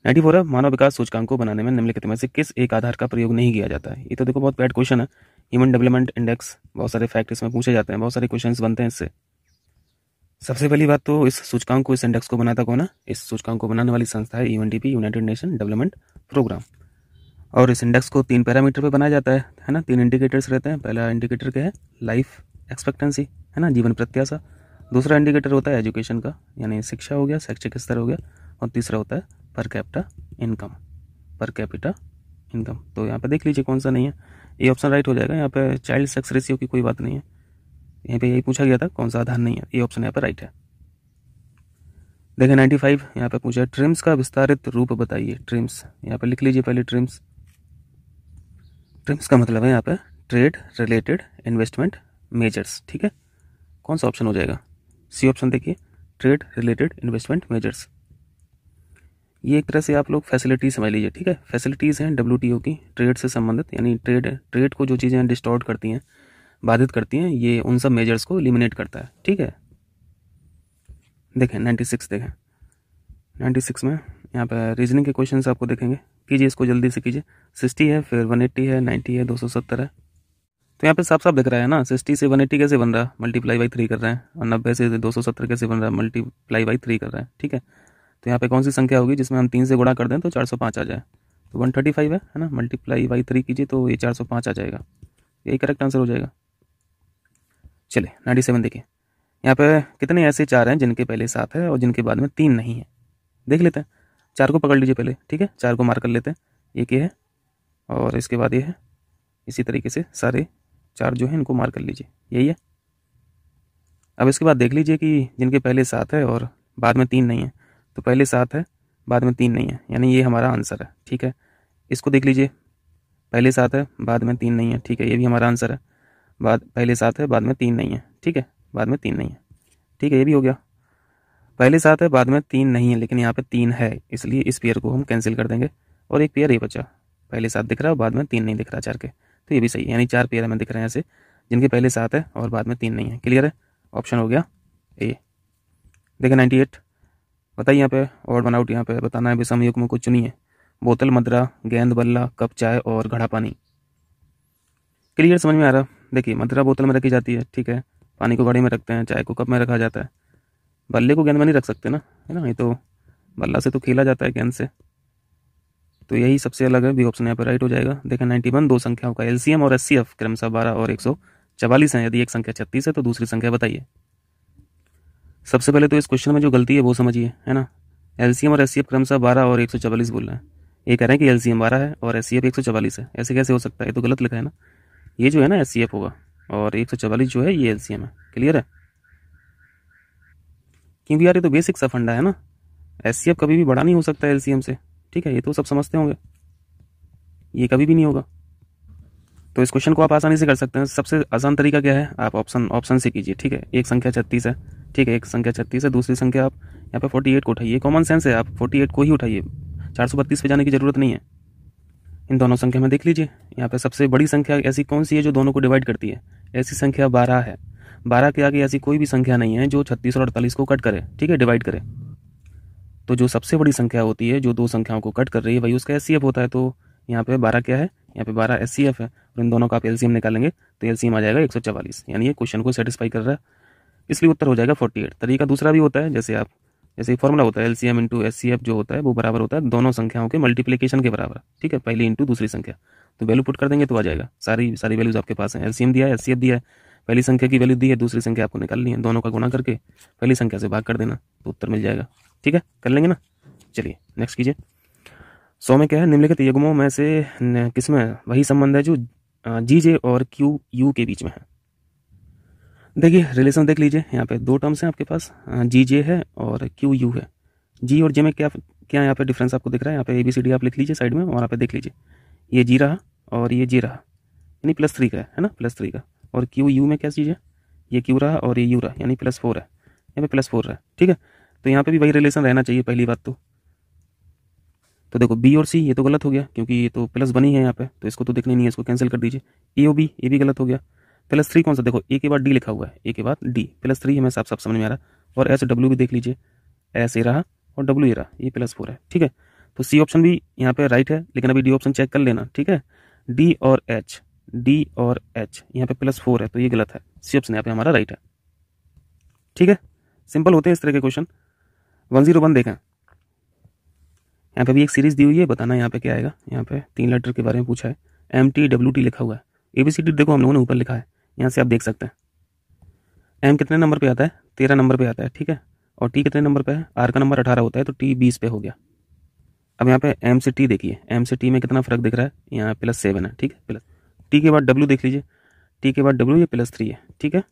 नाइन्टी फोर है मानव विकास सूचकांक को बनाने में निम्नलिखित में से किस एक आधार का प्रयोग नहीं किया जाता है ये तो देखो बहुत बैड क्वेश्चन है ह्यूमन डेवलपमेंट इंडेक्स बहुत सारे फैक्ट इसमें पूछे जाते हैं बहुत सारे क्वेश्चन बनते हैं इससे सबसे पहली बात तो इस सूचकांक को इस इंडेक्स को बनाता कौन है इस सूचकांक को बनाने वाली संस्था है UNDP United Nation development programme और इस इंडेक्स को तीन पैरामीटर पर बनाया जाता है है ना तीन इंडिकेटर्स रहते हैं पहला इंडिकेटर क्या है लाइफ एक्सपेक्टेंसी है ना जीवन प्रत्याशा दूसरा इंडिकेटर होता है एजुकेशन का यानी शिक्षा हो गया शैक्षिक स्तर हो गया और तीसरा होता है per capita income per capita income तो यहाँ पर देख लीजिए कौन सा नहीं है ये ऑप्शन राइट हो जाएगा यहाँ पर चाइल्ड सेक्स रेशियो की कोई बात नहीं है यहाँ पे यही पूछा गया था कौन सा आधार नहीं है ये ऑप्शन यहाँ पर राइट है देखें 95 फाइव यहाँ पर पूछा ट्रिम्स का विस्तारित रूप बताइए ट्रिम्स यहाँ पर लिख लीजिए पहले ट्रिम्स ट्रिम्स का मतलब है यहाँ पर ट्रेड रिलेटेड इन्वेस्टमेंट मेजर्स ठीक है कौन सा ऑप्शन हो जाएगा सी ऑप्शन देखिए ट्रेड रिलेटेड इन्वेस्टमेंट मेजर्स ये एक तरह से आप लोग फैसिलिटी समझ लीजिए ठीक है फैसिलिटीज़ हैं डब्ल्यू की ट्रेड से संबंधित यानी ट्रेड ट्रेड को जो चीज़ें डिस्टॉर्ट करती हैं बाधित करती हैं ये उन सब मेजर्स को इलिमिनेट करता है ठीक है देखें नाइन्टी सिक्स देखें नाइन्टी सिक्स में यहाँ पर रीजनिंग के क्वेश्चन आपको देखेंगे कीजिए इसको जल्दी से कीजिए सिक्सटी है फिर वन एट्टी है नाइन्टी है दो सौ सत्तर है तो यहाँ पे साफ साफ दिख रहा है ना सिक्सटी से वन एट्टी कैसे बन रहा है मल्टीप्लाई बाई थ्री कर रहे हैं और नब्बे से दो सौ सत्तर कैसे बन रहा है मल्टीप्लाई बाई थ्री कर रहे हैं ठीक है तो यहाँ पे कौन सी संख्या होगी जिसमें हम तीन से गुणा कर दें तो चार सौ पाँच आ जाए तो वन थर्टी फाइव है है ना मल्टीप्लाई बाई थ्री कीजिए तो ये चार सौ पाँच आ जाएगा यही करेक्ट आंसर हो जाएगा चले नाइन्टी सेवन देखिए यहाँ पर कितने ऐसे चार हैं जिनके पहले सात है और जिनके बाद में तीन नहीं है देख लेते हैं चार को पकड़ लीजिए पहले ठीक है चार को मार कर लेते हैं एक ये है और इसके बाद ये है इसी तरीके से सारे चार जो है इनको मार कर लीजिए यही है अब इसके बाद देख लीजिए कि जिनके पहले सात है और बाद में तीन नहीं है तो पहले सात है बाद में तीन नहीं है यानी ये हमारा आंसर है ठीक है इसको देख लीजिए पहले सात है बाद में तीन नहीं है ठीक है ये भी हमारा आंसर है बाद पहले सात है बाद में तीन नहीं है ठीक है बाद में तीन नहीं है ठीक है ये भी हो गया पहले सात है बाद में तीन नहीं है लेकिन यहाँ पे तीन है इसलिए इस पेयर को हम कैंसिल कर देंगे और एक पेयर ये बचा पहले सात दिख रहा है बाद में तीन नहीं दिख रहा चार के तो ये भी सही है यानी चार पेयर हमें दिख रहे हैं ऐसे जिनके पहले सात है और बाद में तीन नहीं है क्लियर है ऑप्शन हो गया ए देखें नाइन्टी एट बताइए यहाँ पे और आउट यहाँ पे बताना है युग में कुछ चुनिए बोतल मदरा गेंद बल्ला कप चाय और घड़ा पानी क्लियर समझ में आ रहा देखिए मदिरा बोतल में रखी जाती है ठीक है पानी को गाड़ी में रखते हैं चाय को कप में रखा जाता है बल्ले को गेंद में नहीं रख सकते ना है ना ये तो बल्ला से तो खेला जाता है गेंद से तो यही सबसे अलग है बी ऑप्शन यहाँ पर राइट हो जाएगा देखें नाइन्टी वन दो संख्याओं का एलसीएम और एस क्रमशः बारह और एक सौ चवालीस है यदि एक संख्या छत्तीस है तो दूसरी संख्या बताइए सबसे पहले तो इस क्वेश्चन में जो गलती है वो समझिए है ना एल और एस क्रमशः बारह और एक सौ चवालीस बोल रहे हैं ये कह रहे हैं कि एम बारह है और एस सी एफ एक सौ चवालीस है ऐसे कैसे हो सकता है ये तो गलत लिखा है ना ये जो है ना एस होगा और एक जो है ये एल है क्लियर है क्योंकि यार ये तो बेसिक सा फंडा है ना एस कभी भी बड़ा नहीं हो सकता एल से ठीक है ये तो सब समझते होंगे ये कभी भी नहीं होगा तो इस क्वेश्चन को आप आसानी से कर सकते हैं सबसे आसान तरीका क्या है आप ऑप्शन ऑप्शन से कीजिए ठीक है एक संख्या छत्तीस है ठीक है एक संख्या छत्तीस है दूसरी संख्या आप यहाँ पर फोर्टी एट को उठाइए कॉमन सेंस है आप फोर्टी एट को ही उठाइए चार सौ बत्तीस पे जाने की ज़रूरत नहीं है इन दोनों संख्या में देख लीजिए यहाँ पर सबसे बड़ी संख्या ऐसी कौन सी है जो दोनों को डिवाइड करती है ऐसी संख्या बारह है बारह के आगे ऐसी कोई भी संख्या नहीं है जो छत्तीस और अड़तालीस को कट करे ठीक है डिवाइड करे तो जो सबसे बड़ी संख्या होती है जो दो संख्याओं को कट कर रही है वही उसका एस होता है तो यहाँ पे बारह क्या है यहाँ पे बारह एस सी है और इन दोनों का आप एलसीएम निकालेंगे तो एलसीएम आ जाएगा एक यानी ये क्वेश्चन को सेटिस्फाई कर रहा है इसलिए उत्तर हो जाएगा फोर्टी तरीका दूसरा भी होता है जैसे आप जैसे ये फॉर्मूला होता है L C M into S C F जो होता है वो बराबर होता है दोनों संख्याओं के मल्टीप्लीकेशन के बराबर ठीक है पहली इंटू दूसरी संख्या तो वैल्यू पुट कर देंगे तो आ जाएगा सारी सारी वैल्यूज आपके पास है एल सी एम दिया है एस दिया है पहली संख्या की वैल्यू दी है दूसरी संख्या आपको निकालनी है दोनों का गुणा करके पहली संख्या से भाग कर देना तो उत्तर मिल जाएगा ठीक है कर लेंगे ना चलिए नेक्स्ट कीजिए सौ में क्या है निम्नलिखित युग्मों में से किसमें वही संबंध है जो जी जे और क्यू यू के बीच में है देखिए रिलेशन देख लीजिए यहाँ पे दो टर्म्स हैं आपके पास जी जे है और क्यू यू है जी और जे में क्या क्या यहाँ पे डिफरेंस आपको दिख रहा है यहाँ पे ए बी सी डी आप लिख लीजिए साइड में और यहाँ पे देख लीजिए ये जी रहा और ये जे रहा यानी प्लस थ्री का है, है ना प्लस थ्री का और क्यू यू में क्या चीज़ है ये क्यू रहा और ये यू रहा यानी प्लस फोर है यहाँ पे प्लस फोर रहा ठीक है तो यहाँ पे भी वही रिलेशन रहना चाहिए पहली बात तो तो देखो बी और सी ये तो गलत हो गया क्योंकि ये तो प्लस बनी है यहाँ पे तो इसको तो देखने नहीं है इसको कैंसिल कर दीजिए ए ओ बी ये भी गलत हो गया प्लस थ्री कौन सा देखो ए के बाद डी लिखा हुआ है ए के बाद डी प्लस थ्री हमें साफ साफ समझ में आ रहा और एस डब्ल्यू भी देख लीजिए एस ए रहा और डब्ल्यू ए रहा ये प्लस फोर है ठीक है तो सी ऑप्शन भी यहाँ पे राइट है लेकिन अभी डी ऑप्शन चेक कर लेना ठीक है डी और एच डी और एच यहाँ पे प्लस फोर है तो ये गलत है सी ऑप्शन यहाँ पे हमारा राइट है ठीक है सिंपल होते हैं इस तरह के क्वेश्चन वन जीरो वन देखें यहाँ पे भी एक सीरीज दी हुई है बताना यहाँ पे क्या आएगा यहाँ पे तीन लेटर के बारे में पूछा है एम टी डब्ल्यू टी लिखा हुआ है ए बी सी डी देखो हम लोगों ने ऊपर लिखा है यहाँ से आप देख सकते हैं एम कितने नंबर पे आता है तेरह नंबर पे आता है ठीक है और टी कितने नंबर पे है आर का नंबर अठारह होता है तो टी बीस पे हो गया अब यहाँ पे एम से टी देखिए एम से टी में कितना फर्क दिख रहा है यहाँ प्लस सेवन है ठीक है प्लस टी के बाद डब्ल्यू देख लीजिए टी के बाद डब्ल्यू ये प्लस थ्री है ठीक है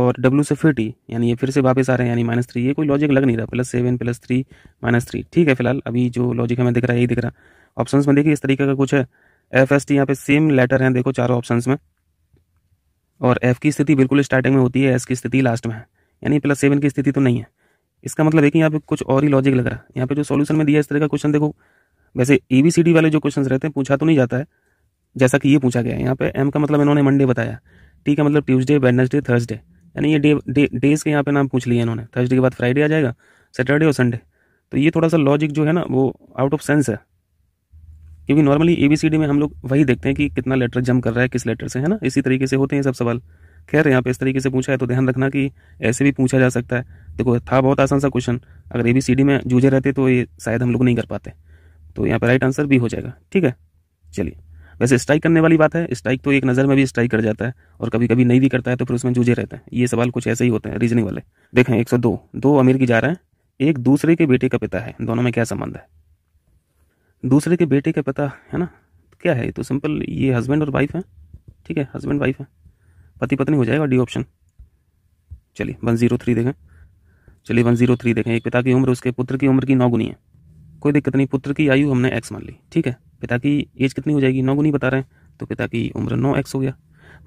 और डब्ल्यू से फिर टी यानी ये फिर से वापस आ रहे हैं यानी माइनस थ्री ये कोई लॉजिक लग नहीं रहा plus seven plus three minus three ठीक है फिलहाल अभी जो लॉजिक हमें दिख रहा है यही दिख रहा है ऑप्शन में देखिए इस तरीके का कुछ है एफ एस टी यहाँ पे सेम लेटर हैं देखो चारों ऑप्शन में और एफ की स्थिति बिल्कुल स्टार्टिंग में होती है एस की स्थिति लास्ट में है यानी प्लस सेवन की स्थिति तो नहीं है इसका मतलब है कि यहाँ पे कुछ और ही लॉजिक लग रहा है यहाँ पे जो सॉल्यूशन में दिया इस तरह का क्वेश्चन देखो वैसे ई बी सी डी वाले जो क्वेश्चन रहते हैं पूछा तो नहीं जाता है जैसा कि ये पूछा गया है यहाँ पे एम का मतलब इन्होंने मंडे बताया टी का मतलब ट्यूजडे वेडनेसडे थर्सडे यानी ये डे डे डेज के यहाँ पे नाम पूछ लिया इन्होंने थर्सडे के बाद फ्राइडे आ जाएगा सैटरडे और संडे तो ये थोड़ा सा लॉजिक जो है ना वो आउट ऑफ सेंस है क्योंकि normally A B C D में हम लोग वही देखते हैं कि कितना लेटर जम कर रहा है किस लेटर से है ना इसी तरीके से होते हैं सब सवाल खैर यहाँ पे इस तरीके से पूछा है तो ध्यान रखना कि ऐसे भी पूछा जा सकता है देखो था बहुत आसान सा क्वेश्चन अगर ए बी सी डी में जूझे रहते तो ये शायद हम लोग नहीं कर पाते तो यहाँ पर राइट आंसर भी हो जाएगा ठीक है चलिए वैसे स्ट्राइक करने वाली बात है स्ट्राइक तो एक नज़र में भी स्ट्राइक कर जाता है और कभी कभी नहीं भी करता है तो फिर उसमें जूझे रहते हैं ये सवाल कुछ ऐसे ही होते हैं रीजनिंग वाले देखें एक सौ दो, दो अमीर की जा रहे हैं एक दूसरे के बेटे का पिता है दोनों में क्या संबंध है दूसरे के बेटे का पता है ना क्या है ये तो सिंपल ये हस्बैंड और वाइफ है ठीक है हस्बैंड वाइफ है पति पत्नी हो जाएगा डी ऑप्शन चलिए वन जीरो थ्री देखें चलिए वन जीरो थ्री देखें एक पिता की उम्र उसके पुत्र की उम्र की नौ गुनी है कोई दिक्कत नहीं पुत्र की आयु हमने एक्स मान ली ठीक है पिता की एज कितनी हो जाएगी नौ गुनी बता रहे हैं तो पिता की उम्र नौ एक्स हो गया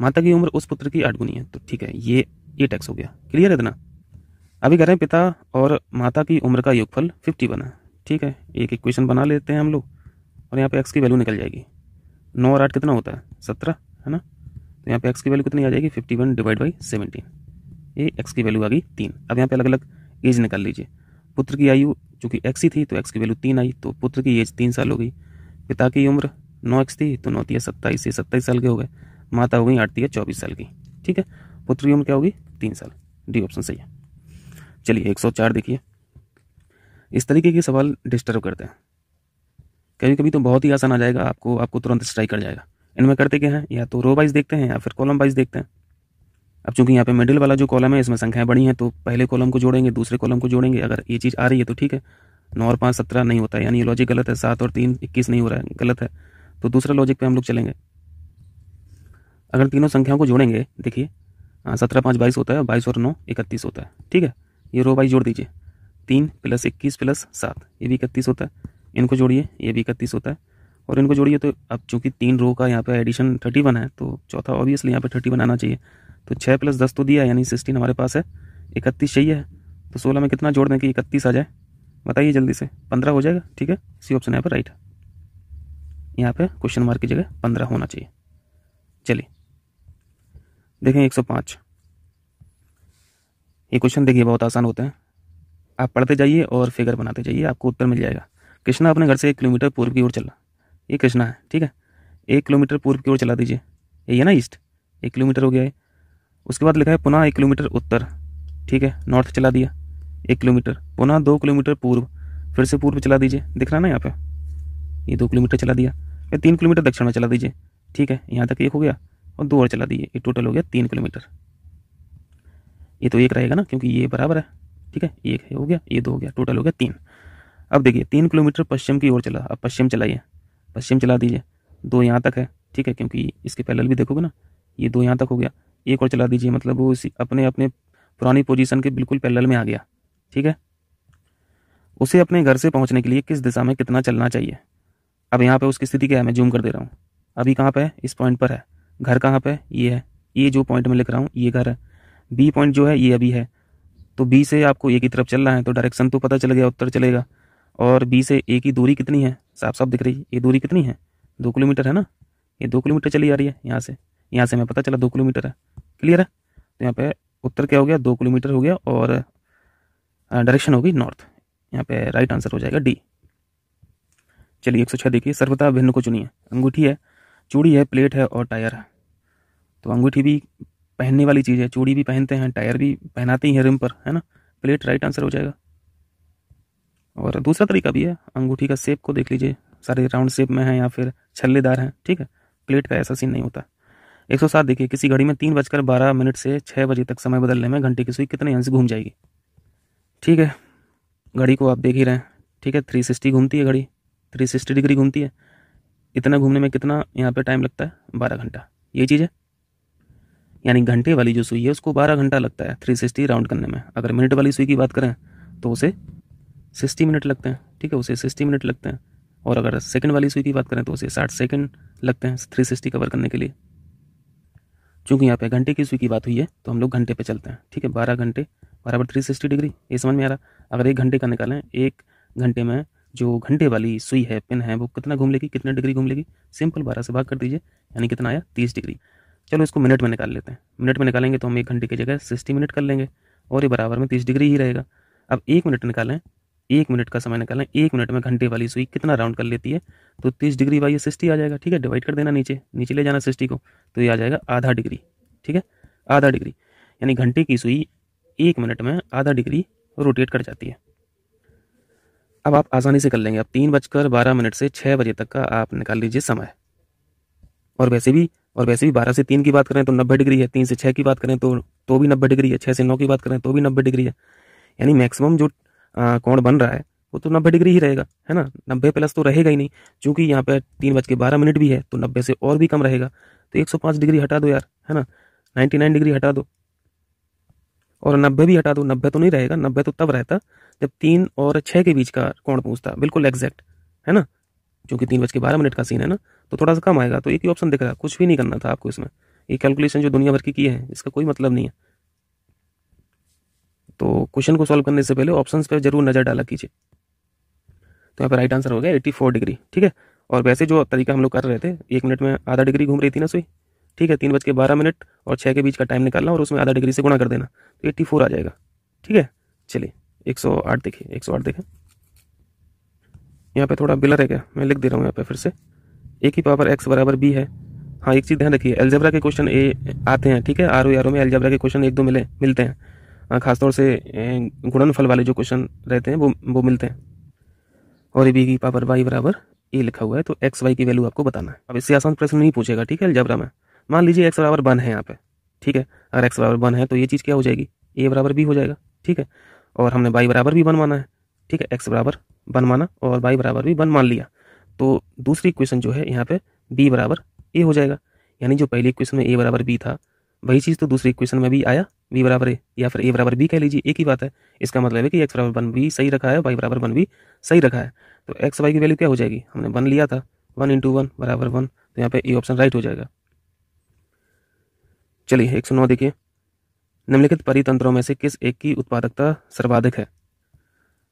माता की उम्र उस पुत्र की आठ गुनी है तो ठीक है ये एट एक्स हो गया क्लियर है इतना अभी कह रहे हैं पिता और माता की उम्र का योगफल फिफ्टी बना ठीक है एक इक्वेशन बना लेते हैं हम लोग और यहाँ पे एक्स की वैल्यू निकल जाएगी नौ और आठ कितना होता है सत्रह है ना तो यहाँ पे एक्स की वैल्यू कितनी आ जाएगी fifty one divide by seventeen ये एक्स की वैल्यू आ गई तीन अब यहाँ पे अलग अलग एज निकाल लीजिए पुत्र की आयु चूँकि एक्स ही थी तो एक्स की वैल्यू तीन आई तो पुत्र की एज तीन साल हो गई पिता की उम्र नौ एक्स थी तो नौ तीय सत्ताईस से सत्ताईस साल के हो गए माता हो गई आठ तीय चौबीस साल की ठीक है पुत्र की उम्र क्या होगी तीन साल डी ऑप्शन सही है चलिए एक सौ चार देखिए इस तरीके के सवाल डिस्टर्ब करते हैं कभी कभी तो बहुत ही आसान आ जाएगा आपको आपको तुरंत स्ट्राइक कर जाएगा इनमें करते क्या हैं या तो रो वाइज देखते हैं या फिर कॉलम वाइज देखते हैं अब चूंकि यहाँ पे मिडिल वाला जो कॉलम है इसमें संख्याएं बड़ी हैं तो पहले कॉलम को जोड़ेंगे दूसरे कॉलम को जोड़ेंगे अगर ये चीज़ आ रही है तो ठीक है नौ और पाँच सत्रह नहीं होता है यानी ये लॉजिक गलत है सात और तीन इक्कीस नहीं हो रहा है गलत है तो दूसरे लॉजिक पे हम लोग चलेंगे अगर तीनों संख्याओं को जोड़ेंगे देखिए हाँ, सत्रह पाँच बाईस होता है बाईस और नौ इकतीस होता है ठीक है ये रो वाइज जोड़ दीजिए तीन प्लस इक्कीस प्लस सात ये भी इकतीस होता है इनको जोड़िए ये भी इकतीस होता है और इनको जोड़िए तो अब चूंकि तीन रो का यहाँ पे एडिशन थर्टी वन है तो चौथा ऑब्वियसली यहाँ पे थर्टी वन आना चाहिए तो छः प्लस दस तो दिया यानी सिक्सटीन हमारे पास है इकतीस चाहिए है तो सोलह में कितना जोड़ दें कि इकतीस आ जाए बताइए जल्दी से पंद्रह हो जाएगा ठीक है सी ऑप्शन यहाँ पर राइट है यहाँ पर क्वेश्चन मार्क की जगह पंद्रह होना चाहिए चलिए देखें एक सौ पाँच ये क्वेश्चन देखिए बहुत आसान होते हैं आप पढ़ते जाइए और फिगर बनाते जाइए आपको उत्तर मिल जाएगा कृष्णा अपने घर से एक किलोमीटर पूर्व की ओर चला ये कृष्णा है ठीक है एक किलोमीटर पूर्व की ओर चला दीजिए यही है ना ईस्ट एक किलोमीटर हो गया है उसके बाद लिखा है पुनः एक किलोमीटर उत्तर ठीक है नॉर्थ चला दिया एक किलोमीटर पुनः दो किलोमीटर पूर्व फिर से पूर्व चला दीजिए दिख रहा ना यहाँ पे ये दो किलोमीटर चला दिया फिर तीन किलोमीटर दक्षिण में चला दीजिए ठीक है यहाँ तक एक हो गया और दो और चला दीजिए ये टोटल हो गया तीन किलोमीटर ये तो एक रहेगा ना क्योंकि ये बराबर है ठीक है एक हो गया ये दो हो गया टोटल हो गया तीन अब देखिए तीन किलोमीटर पश्चिम की ओर चला अब पश्चिम चलाइए पश्चिम चला दीजिए दो यहाँ तक है ठीक है क्योंकि इसके पैरल भी देखोगे ना ये दो यहाँ तक हो गया एक और चला दीजिए मतलब वो इसी अपने अपने पुरानी पोजीशन के बिल्कुल पैरल में आ गया ठीक है उसे अपने घर से पहुंचने के लिए किस दिशा में कितना चलना चाहिए अब यहाँ पे उसकी स्थिति क्या है मैं जूम कर दे रहा हूँ अभी कहाँ पे है इस पॉइंट पर है घर कहाँ पे ये है ये जो पॉइंट में लिख रहा हूँ ये घर है बी पॉइंट जो है ये अभी है तो बी से आपको ए की तरफ चलना है तो डायरेक्शन तो पता चल गया उत्तर चलेगा और बी से ए की दूरी कितनी है साफ साफ दिख रही है ये दूरी कितनी है दो किलोमीटर है ना ये दो किलोमीटर चली जा रही है यहाँ से यहाँ से हमें पता चला दो किलोमीटर है क्लियर है तो यहाँ पे उत्तर क्या हो गया दो किलोमीटर हो गया और डायरेक्शन होगी नॉर्थ यहाँ पे राइट आंसर हो जाएगा डी चलिए एक सौ देखिए सर्वथा भिन्न को चुनिए अंगूठी है चूड़ी है प्लेट है और टायर है तो अंगूठी भी पहनने वाली चीज़ है चूड़ी भी पहनते हैं टायर भी पहनाते ही हैं रिम पर है ना प्लेट राइट आंसर हो जाएगा और दूसरा तरीका भी है अंगूठी का सेप को देख लीजिए सारे राउंड सेप में है या फिर छल्लेदार हैं ठीक है प्लेट का ऐसा सीन नहीं होता 107 देखिए किसी घड़ी में तीन बजकर बारह मिनट से छः बजे तक समय बदलने में घंटे की सुई कितने यहाँ से घूम जाएगी ठीक है घड़ी को आप देख ही रहे हैं ठीक है थ्री सिक्सटी घूमती है घड़ी थ्री सिक्सटी डिग्री घूमती है इतना घूमने में कितना यहाँ पे टाइम लगता है बारह घंटा ये चीज़ है यानी घंटे वाली जो सुई है उसको बारह घंटा लगता है थ्री सिक्सटी राउंड करने में अगर मिनट वाली सुई की बात करें तो उसे सिक्सटी मिनट लगते हैं ठीक है उसे सिक्सटी मिनट लगते हैं और अगर सेकेंड वाली सुई की बात करें तो उसे साठ सेकेंड लगते हैं थ्री सिक्सटी कवर करने के लिए चूँकि यहाँ पे घंटे की सुई की बात हुई है तो हम लोग घंटे पे चलते हैं ठीक है बारह घंटे बराबर थ्री सिक्सटी डिग्री ये समझ में आ रहा अगर एक घंटे का निकालें एक घंटे में जो घंटे वाली सुई है पिन है वो कितना घूम लेगी कितना डिग्री घूम लेगी सिंपल बारह से भाग कर दीजिए यानी कितना आया तीस डिग्री चलो इसको मिनट में निकाल लेते हैं मिनट में निकालेंगे तो हम एक घंटे की जगह सिक्सटी मिनट कर लेंगे और ये बराबर में तीस डिग्री ही रहेगा अब एक मिनट निकालें एक मिनट का समय निकालें एक मिनट में घंटे वाली सुई कितना राउंड कर लेती है तो तीस डिग्री वाई सिक्सटी आ जाएगा ठीक है डिवाइड कर देना नीचे नीचे ले जाना सिक्सटी को तो ये आ जाएगा आधा डिग्री ठीक है आधा डिग्री यानी घंटे की सुई एक मिनट में आधा डिग्री रोटेट कर जाती है अब आप आसानी से कर लेंगे अब तीन बजकर बारह मिनट से छः बजे तक का आप निकाल लीजिए समय और वैसे भी और वैसे भी बारह से तीन की बात करें तो नब्बे डिग्री है तीन से छः की बात करें तो तो भी नब्बे डिग्री है छः से नौ की बात करें तो भी नब्बे डिग्री है यानी मैक्सिमम जो कोण बन रहा है वो तो नब्बे डिग्री ही रहेगा है ना नब्बे प्लस तो रहेगा ही नहीं क्योंकि यहाँ पे तीन बज के बारह मिनट भी है तो नब्बे से और भी कम रहेगा तो एक सौ पाँच डिग्री हटा दो यार है ना नाइन्टी नाइन डिग्री हटा दो और नब्बे भी हटा दो नब्बे तो नहीं रहेगा नब्बे तो तब रहता जब तीन और छः के बीच का कोण पूछता बिल्कुल एग्जैक्ट है ना कि तीन बज के बारह मिनट का सीन है ना तो थोड़ा सा कम आएगा तो एक ही ऑप्शन दिख रहा है कुछ भी नहीं करना था आपको इसमें ये कैलकुलेशन जो दुनिया भर की की है इसका कोई मतलब नहीं है तो क्वेश्चन को सॉल्व करने से पहले ऑप्शन पर जरूर नज़र डाला कीजिए तो यहाँ पर राइट आंसर हो गया एट्टी फोर डिग्री ठीक है और वैसे जो तरीका हम लोग कर रहे थे एक मिनट में आधा डिग्री घूम रही थी ना सोई ठीक है तीन बज के बारह मिनट और छः के बीच का टाइम निकालना और उसमें आधा डिग्री से गुणा कर देना तो एट्टी फोर आ जाएगा ठीक है चलिए एक सौ आठ देखिए एक सौ आठ देखें यहाँ पे थोड़ा बिलर है क्या मैं लिख दे रहा हूँ यहाँ पे फिर से ए की पावर एक्स बराबर बी है हाँ एक चीज़ ध्यान रखिए एल्जेब्रा के क्वेश्चन ए आते हैं ठीक है आर ओ आर ओ में एल्जेब्रा के क्वेश्चन एक दो मिले मिलते हैं हाँ, खासतौर से गुणनफल वाले जो क्वेश्चन रहते हैं वो वो मिलते हैं और ए बी की पावर वाई बराबर ए लिखा हुआ है तो एक्स वाई की वैल्यू आपको बताना है अब इससे आसान प्रश्न नहीं पूछेगा ठीक है एल्जेब्रा में मान लीजिए एक्स बराबर वन है यहाँ पे ठीक है अगर एक्स बराबर वन है तो ये चीज़ क्या हो जाएगी ए बराबर बी हो जाएगा ठीक है और हमने वाई बराबर भी वन माना है ठीक है एक्स बराबर वन माना और वाई बराबर भी वन मान लिया तो दूसरी इक्वेशन जो है यहाँ पे बी बराबर ए हो जाएगा यानी जो पहली इक्वेशन में ए बराबर बी था वही चीज़ तो दूसरी इक्वेशन में भी आया बी बराबर ए या फिर ए बराबर बी कह लीजिए एक ही बात है इसका मतलब है कि एक्स बराबर वन भी सही रखा है वाई बराबर वन भी सही रखा है तो एक्स वाई की वैल्यू क्या हो जाएगी हमने वन लिया था वन इंटू वन बराबर वन तो यहाँ पे ए ऑप्शन राइट हो जाएगा चलिए एक सौ नौ देखिए निम्नलिखित परितंत्रों में से किस एक की उत्पादकता सर्वाधिक है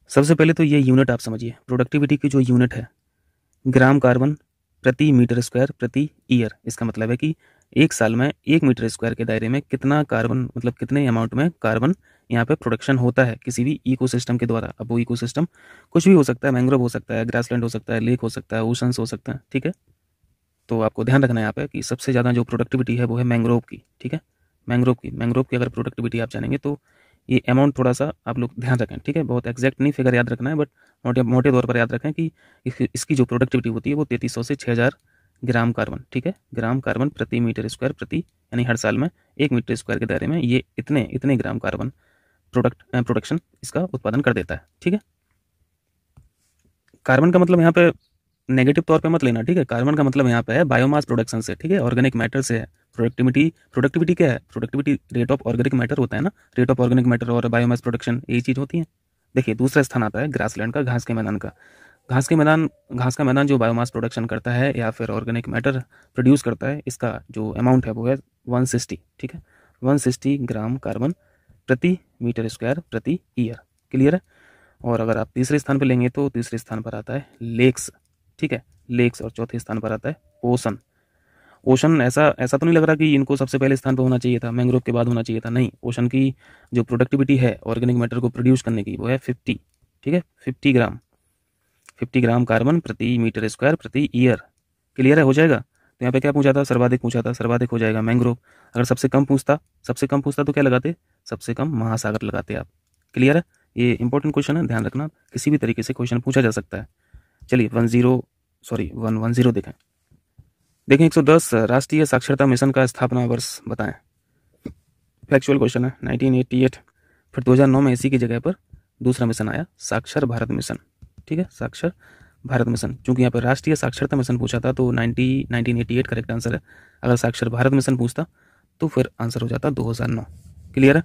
सबसे पहले तो ये यूनिट आप समझिए प्रोडक्टिविटी की जो यूनिट है ग्राम कार्बन प्रति मीटर स्क्वायर प्रति ईयर इसका मतलब है कि एक साल में एक मीटर स्क्वायर के दायरे में कितना कार्बन मतलब कितने अमाउंट में कार्बन यहाँ पे प्रोडक्शन होता है किसी भी इकोसिस्टम के द्वारा अब वो इकोसिस्टम कुछ भी हो सकता है मैंग्रोव हो सकता है ग्रासलैंड हो सकता है लेक हो सकता है ओशंस हो सकता है ठीक है तो आपको ध्यान रखना है यहाँ पे कि सबसे ज़्यादा जो प्रोडक्टिविटी है वो है मैंग्रोव की ठीक है मैंग्रोव की मैंग्रोव की अगर प्रोडक्टिविटी आप जानेंगे तो ये अमाउंट थोड़ा सा आप लोग ध्यान रखें ठीक है बहुत एक्जैक्ट नहीं फिगर याद रखना है बट मोटे मोटे तौर पर याद रखें कि इसकी जो प्रोडक्टिविटी होती है वो तैतीस से छः ग्राम कार्बन ठीक है ग्राम कार्बन प्रति मीटर स्क्वायर प्रति यानी हर साल में एक मीटर स्क्वायर के दायरे में ये इतने इतने ग्राम कार्बन प्रोडक्ट प्रोडक्शन इसका उत्पादन कर देता है ठीक है कार्बन का मतलब यहाँ पे नेगेटिव तौर पे मत लेना ठीक है कार्बन का मतलब यहाँ पे है बायोमास प्रोडक्शन से ठीक है ऑर्गेनिक मैटर से है प्रोडक्टिविटी प्रोडक्टिविटी क्या है productivity rate of organic matter होता है ना रेट ऑफ ऑर्गेनिक मैटर और बायोमास प्रोडक्शन यही चीज़ होती है देखिए दूसरा स्थान आता है ग्रासलैंड का घास के मैदान का घास के मैदान घास का मैदान जो बायोमास प्रोडक्शन करता है या फिर ऑर्गेनिक मैटर प्रोड्यूस करता है इसका जो अमाउंट है वो है वन सिक्सटी ठीक है वन सिक्सटी ग्राम कार्बन प्रति मीटर स्क्वायर प्रति ईयर क्लियर है और अगर आप तीसरे स्थान पर लेंगे तो तीसरे स्थान पर आता है लेक्स ठीक है लेक्स और चौथे स्थान पर आता है ओसन ओशन ऐसा ऐसा तो नहीं लग रहा कि इनको सबसे पहले स्थान पर होना चाहिए था मैंग्रोव के बाद होना चाहिए था नहीं ओशन की जो प्रोडक्टिविटी है ऑर्गेनिक मैटर को प्रोड्यूस करने की वो है फिफ्टी ठीक है fifty gram fifty gram carbon प्रति मीटर स्क्वायर प्रति ईयर क्लियर है हो जाएगा तो यहाँ पे क्या पूछा था सर्वाधिक पूछा था सर्वाधिक हो जाएगा मैंग्रोव अगर सबसे कम पूछता सबसे कम पूछता तो क्या लगाते सबसे कम महासागर लगाते आप क्लियर है ये इंपॉर्टेंट क्वेश्चन है ध्यान रखना किसी भी तरीके से क्वेश्चन पूछा जा सकता है चलिए one zero sorry one one zero देखें देखें 110 राष्ट्रीय साक्षरता मिशन का स्थापना वर्ष बताएं फैक्चुअल क्वेश्चन है 1988 फिर 2009 में इसी की जगह पर दूसरा मिशन आया साक्षर भारत मिशन ठीक है साक्षर भारत मिशन चूंकि यहाँ पर राष्ट्रीय साक्षरता मिशन पूछा था तो एटी एट करेक्ट आंसर है अगर साक्षर भारत मिशन पूछता तो फिर आंसर हो जाता नौ क्लियर है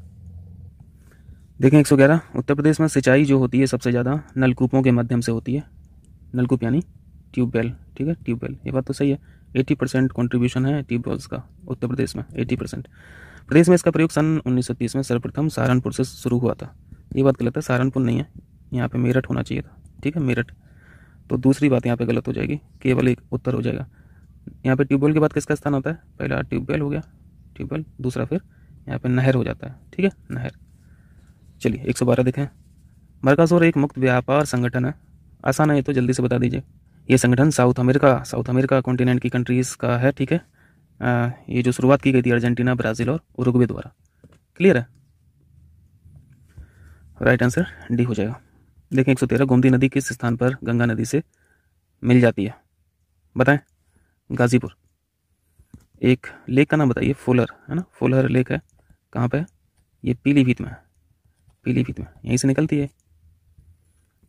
देखें 111 उत्तर प्रदेश में सिंचाई जो होती है सबसे ज़्यादा नलकूपों के माध्यम से होती है नलकूप यानी ट्यूबवेल ठीक है ट्यूबवेल ये बात तो सही है एटी परसेंट कॉन्ट्रीब्यूशन है ट्यूबवेल्स का उत्तर प्रदेश में एटी परसेंट प्रदेश में इसका प्रयोग सन तीस में सर्वप्रथम सहारनपुर से शुरू हुआ था ये बात गलत है सहारनपुर नहीं है यहाँ पर मेरठ होना चाहिए था ठीक है मेरठ तो दूसरी बात यहाँ पर गलत हो जाएगी केवल एक उत्तर हो जाएगा यहाँ पर ट्यूबवेल के बाद किसका स्थान होता है पहला ट्यूबवेल हो गया ट्यूबवेल दूसरा फिर यहाँ पर नहर हो जाता है ठीक है नहर चलिए एक सौ बारह देखें मरकासोर एक मुक्त व्यापार संगठन है आसान है ये तो जल्दी से बता दीजिए ये संगठन south America south America continent की कंट्रीज़ का है ठीक है आ, ये जो शुरुआत की गई थी अर्जेंटीना ब्राज़ील और उरुग्वे द्वारा क्लियर है राइट आंसर डी हो जाएगा देखें एक सौ तेरह गोमती नदी किस स्थान पर गंगा नदी से मिल जाती है बताएं गाजीपुर एक लेक का नाम बताइए फुलर है ना फुलर लेक है कहाँ पर ये पीलीभीत में है पीलीभीत में यहीं से निकलती है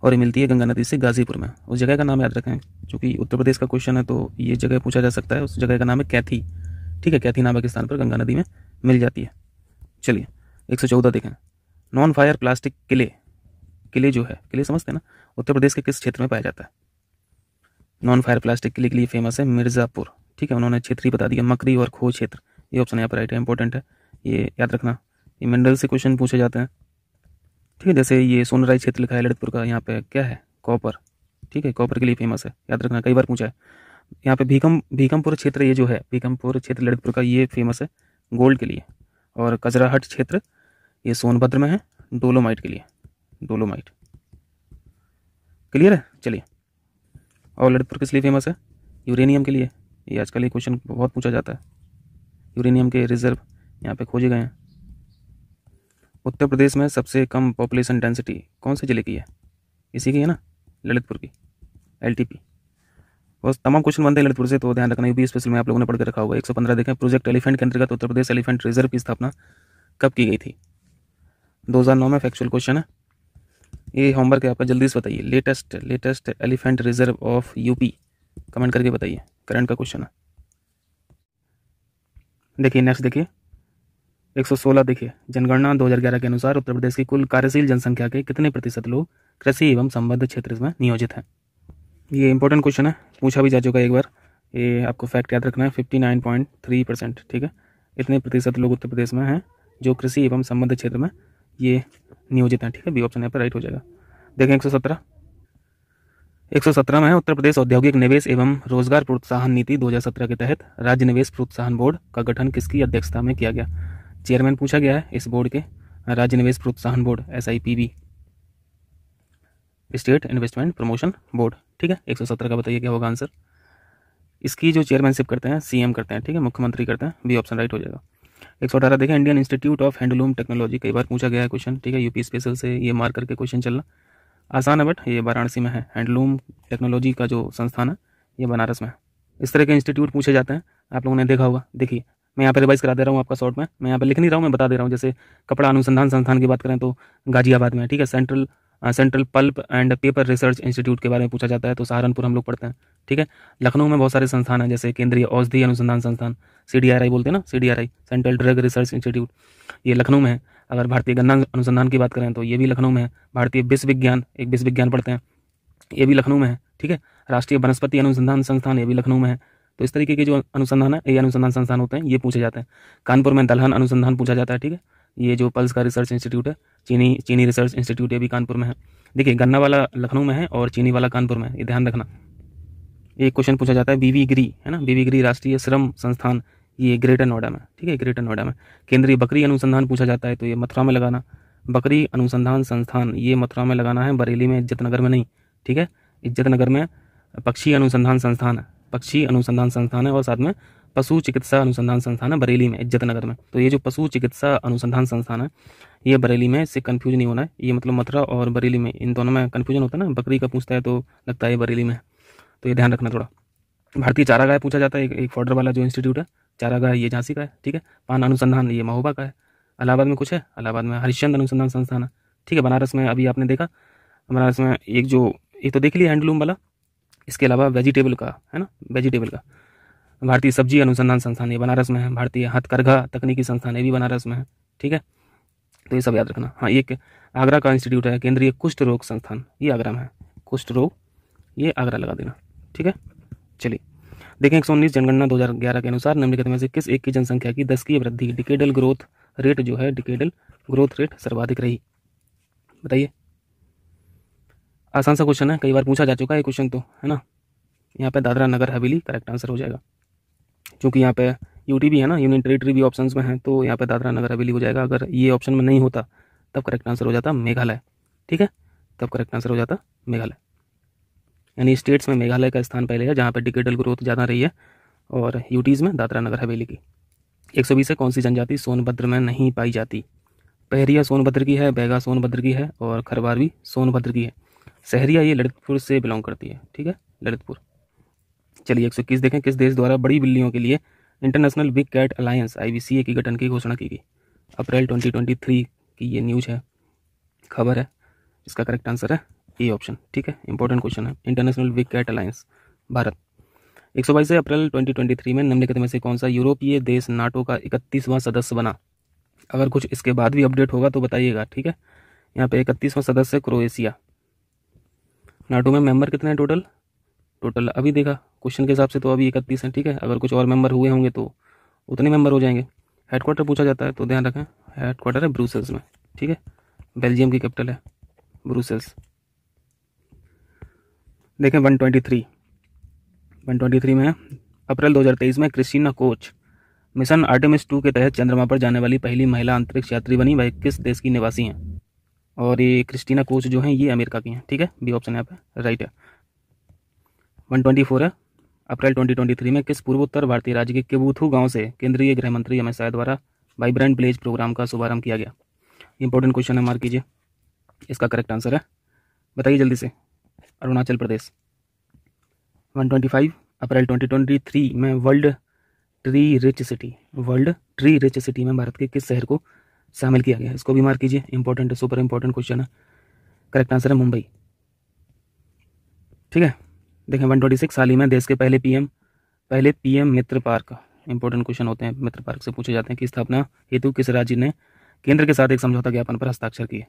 और ये मिलती है गंगा नदी से गाजीपुर में उस जगह का नाम याद रखें क्योंकि उत्तर प्रदेश का क्वेश्चन है तो ये जगह पूछा जा सकता है उस जगह का नाम है कैथी ठीक है कैथी नामक स्थान पर गंगा नदी में मिल जाती है चलिए एक सौ चौदह देखें नॉन फायर प्लास्टिक किले किले जो है किले समझते हैं ना उत्तर प्रदेश के किस क्षेत्र में पाया जाता है नॉन फायर प्लास्टिक किले के लिए फेमस है मिर्ज़ापुर ठीक है उन्होंने क्षेत्र ही बता दिया मकरी और खो क्षेत्र ये ऑप्शन यहाँ पर राइट है इंपॉर्टेंट है ये याद रखना ये मिनरल से क्वेश्चन पूछे जाते हैं ठीक है जैसे ये सोनराइज क्षेत्र लिखा है ललितपुर का यहाँ पे क्या है कॉपर ठीक है कॉपर के लिए फेमस है याद रखना कई बार पूछा है यहाँ पे भीकम भीकमपुर क्षेत्र ये जो है भीकमपुर क्षेत्र ललितपुर का ये फेमस है गोल्ड के लिए और कजराहट क्षेत्र ये सोनभद्र में है डोलोमाइट के लिए डोलोमाइट क्लियर है चलिए और ललितपुर किस लिए फेमस है यूरेनियम के लिए ये आजकल ये क्वेश्चन बहुत पूछा जाता है यूरेनियम के रिजर्व यहाँ पे खोजे गए हैं उत्तर प्रदेश में सबसे कम पॉपुलेशन डेंसिटी कौन से ज़िले की है इसी की है ना ललितपुर की एल टी पी बस तमाम क्वेश्चन बनते हैं ललितपुर से तो ध्यान रखना यूपी स्पेशल में आप लोगों ने पढ़कर रखा होगा एक सौ पंद्रह देखें प्रोजेक्ट एलिफेंट के अंतर्गत उत्तर प्रदेश एलिफेंट रिजर्व की स्थापना कब की गई थी दो हज़ार नौ में फैक्चुअल क्वेश्चन है ये होमवर्क है आपका जल्दी से बताइए latest latest elephant reserve of UP comment करके बताइए करंट का क्वेश्चन है देखिए नेक्स्ट देखिए 116 देखिए जनगणना 2011 के अनुसार उत्तर प्रदेश की कुल कार्यशील जनसंख्या के कितने प्रतिशत लोग कृषि एवं संबद्ध क्षेत्र में नियोजित हैं ये इंपॉर्टेंट क्वेश्चन है पूछा भी जा चुका है एक बार ये आपको फैक्ट याद रखना है fifty nine point three percent ठीक है इतने प्रतिशत लोग उत्तर प्रदेश में हैं जो कृषि एवं संबद्ध क्षेत्र में ये नियोजित हैं ठीक है बी ऑप्शन यहाँ पर राइट हो जाएगा देखें एक सौ सत्रह एक सौ सत्रह में उत्तर प्रदेश औद्योगिक निवेश एवं रोजगार प्रोत्साहन नीति 2017 के तहत राज्य निवेश प्रोत्साहन बोर्ड का गठन किसकी अध्यक्षता में किया गया चेयरमैन पूछा गया है इस बोर्ड के राज्य निवेश प्रोत्साहन board as state investment promotion board ठीक है 117 का बताइए क्या होगा आंसर इसकी जो चेयरमैनशिप करते हैं सीएम करते हैं ठीक है मुख्यमंत्री करते हैं बी ऑप्शन राइट हो जाएगा एक सौ अठारह देखें Indian institute of handloom technology कई बार पूछा गया है क्वेश्चन ठीक है यूपी स्पेशल से ये मार करके क्वेश्चन चलना आसान है बट ये वाराणसी में है हैंडलूम टेक्नोलॉजी का जो संस्थान है ये बनारस में है इस तरह के इंस्टीट्यूट पूछे जाते हैं आप लोगों ने देखा होगा देखिए मैं यहाँ पे रिवाइज करा दे रहा हूँ आपका शॉर्ट में मैं यहाँ पे लिख नहीं रहा हूँ मैं बता दे रहा हूँ जैसे कपड़ा अनुसंधान संस्थान की बात करें तो गाजियाबाद में ठीक है central central pulp and paper research institute के बारे में पूछा जाता है तो सहारनपुर हम लोग पढ़ते हैं ठीक है लखनऊ में बहुत सारे संस्थान हैं जैसे केंद्रीय औषधि अनुसंधान संस्थान सी बोलते हैं ना C central drug research institute ये लखनऊ में है अगर भारतीय गन्ना अनुसंधान की बात करें तो ये भी लखनऊ में है भारतीय विश्वविज्ञान एक विश्व विज्ञान पढ़ते हैं ये भी लखनऊ में है ठीक है राष्ट्रीय वनस्पति अनुसंधान संस्थान ये भी लखनऊ में है तो इस तरीके के जो अनुसंधान है ये अनुसंधान संस्थान होते हैं ये पूछे जाते हैं कानपुर में दलहन अनुसंधान पूछा जाता है ठीक है ये जो पल्स का रिसर्च इंस्टीट्यूट है चीनी चीनी रिसर्च इंस्टीट्यूट ये भी कानपुर में है देखिए गन्ना वाला लखनऊ में है और चीनी वाला कानपुर में है ये ध्यान रखना एक क्वेश्चन पूछा जाता है बीवी गिरी है ना बीवी गिरी राष्ट्रीय श्रम संस्थान ये ग्रेटर नोएडा में ठीक है ग्रेटर नोएडा में केंद्रीय बकरी अनुसंधान पूछा जाता है तो ये मथुरा में लगाना बकरी अनुसंधान संस्थान ये मथुरा में लगाना है बरेली में इज्जत नगर में नहीं ठीक है इज्जत नगर में पक्षी अनुसंधान संस्थान है पक्षी अनुसंधान संस्थान है और साथ में पशु चिकित्सा अनुसंधान संस्थान है बरेली में इज्जत नगर में तो ये जो पशु चिकित्सा अनुसंधान संस्थान है ये बरेली में इससे कन्फ्यूज नहीं होना है ये मतलब मथुरा और बरेली में इन दोनों में कन्फ्यूजन होता है ना बकरी का पूछता है तो लगता है बरेली में तो ये ध्यान रखना थोड़ा भारतीय चारागाह पूछा जाता है एक, फॉर्डर वाला जो इंस्टीट्यूट है चारागाह ये झांसी का है ठीक है पान अनुसंधान ये महोबा का है अलाहाबाद में कुछ है अलाहाबाद में हरिश्चंद अनुसंधान संस्थान है ठीक है बनारस में अभी आपने देखा बनारस में एक जो एक तो देख लिया हैंडलूम वाला इसके अलावा वेजिटेबल का है ना वेजिटेबल का भारतीय सब्जी अनुसंधान संस्थान ये बनारस में है भारतीय हथकरघा तकनीकी संस्थान ये भी बनारस में है ठीक है तो ये सब याद रखना हाँ एक आगरा का इंस्टीट्यूट है केंद्रीय कुष्ठ रोग संस्थान ये आगरा में है कुष्ठ रोग ये आगरा लगा देना ठीक है चलिए देखें एक सौ उन्नीस जनगणना 2011 के अनुसार निम्नलिखित में से किस एक की जनसंख्या की दस की वृद्धि डिकेडल ग्रोथ रेट जो है डिकेडल ग्रोथ रेट सर्वाधिक रही बताइए आसान सा क्वेश्चन है कई बार पूछा जा चुका है क्वेश्चन तो है ना यहाँ पे दादरा नगर हवेली करेक्ट आंसर हो जाएगा क्योंकि यहाँ पे यूटी भी है ना यूनियन टेरिटरी भी ऑप्शन में है तो यहाँ पे दादरा नगर हवेली हो जाएगा अगर ये ऑप्शन में नहीं होता तब करेक्ट आंसर हो जाता मेघालय ठीक है तब करेक्ट आंसर हो जाता मेघालय यानी स्टेट्स में मेघालय का स्थान पहले है जहाँ पर डिकेटल ग्रोथ ज़्यादा रही है और यूटीज़ में दादरा नगर हवेली की एक सौ बीस है कौन सी जनजाति सोनभद्र में नहीं पाई जाती पहरिया सोनभद्र की है बैगा सोनभद्र की है और खरवार भी सोनभद्र की है सहरिया ये ललितपुर से बिलोंग करती है ठीक है ललितपुर चलिए एक सौ इक्कीस देखें किस देश द्वारा बड़ी बिल्लियों के लिए इंटरनेशनल बिग कैट अलायंस आई की गठन की घोषणा की गई अप्रैल ट्वेंटी की ये न्यूज़ है खबर है इसका करेक्ट आंसर है ए ऑप्शन ठीक है इंपॉर्टेंट क्वेश्चन है international big cat alliance Bharat एक सौ बाईस अप्रैल 2023 में निम्नलिखित में से कौन सा यूरोपीय देश नाटो का इकतीसवां सदस्य बना अगर कुछ इसके बाद भी अपडेट होगा तो बताइएगा ठीक है यहाँ पे इकतीसवां सदस्य क्रोएशिया नाटो में मेंबर कितने हैं टोटल टोटल अभी देखा क्वेश्चन के हिसाब से तो अभी इकतीस हैं ठीक है अगर कुछ और मेंबर हुए होंगे तो उतने मेंबर हो जाएंगे हेडक्वार्टर पूछा जाता है तो ध्यान रखें हेडक्वार्टर है ब्रूसल्स में ठीक है बेल्जियम की कैपिटल है ब्रूसल्स देखें one twenty three one twenty three में अप्रैल दो हज़ार तेईस में Christina Koch mission Artemis two के तहत चंद्रमा पर जाने वाली पहली महिला अंतरिक्ष यात्री बनी वह किस देश की निवासी हैं और ये क्रिस्टीना कोच जो है ये अमेरिका की हैं ठीक है बी ऑप्शन यहाँ पे राइट है वन ट्वेंटी फोर है अप्रैल ट्वेंटी ट्वेंटी थ्री में किस पूर्वोत्तर भारतीय राज्य के केबूथू गांव से केंद्रीय गृह मंत्री अमित शाह द्वारा वाइब्रेंट विलेज प्रोग्राम का शुभारंभ किया गया इंपॉर्टेंट क्वेश्चन है मार्क कीजिए इसका करेक्ट आंसर है बताइए जल्दी से Arunachal Pradesh one twenty five April twenty twenty three में world tree rich city world tree rich city में भारत के किस शहर को शामिल किया गया इसको भी मार्क कीजिए इंपॉर्टेंट सुपर इंपॉर्टेंट क्वेश्चन है करेक्ट आंसर है मुंबई ठीक है देखें वन ट्वेंटी सिक्स में देश के पहले पीएम पहले PM Mitra park important question होते हैं मित्र पार्क से पूछे जाते हैं कि स्थापना हेतु किस राज्य ने केंद्र के साथ एक समझौता ज्ञापन पर हस्ताक्षर किए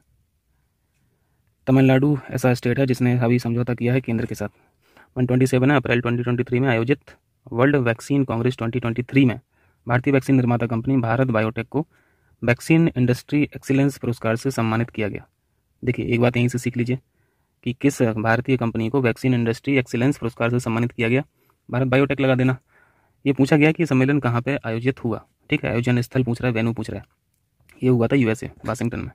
तमिलनाडु ऐसा स्टेट है जिसने अभी समझौता किया है केंद्र के साथ one twenty seven April twenty twenty three में आयोजित world vaccine congress twenty twenty three में भारतीय वैक्सीन निर्माता कंपनी भारत बायोटेक को वैक्सीन इंडस्ट्री एक्सीलेंस पुरस्कार से सम्मानित किया गया देखिए एक बात यहीं से सीख लीजिए कि किस भारतीय कंपनी को वैक्सीन इंडस्ट्री एक्सीलेंस पुरस्कार से सम्मानित किया गया भारत बायोटेक लगा देना ये पूछा गया कि सम्मेलन कहाँ पर आयोजित हुआ ठीक है आयोजन स्थल पूछ रहा है वेन्यू पूछ रहा है ये हुआ था यूएसए वाशिंगटन में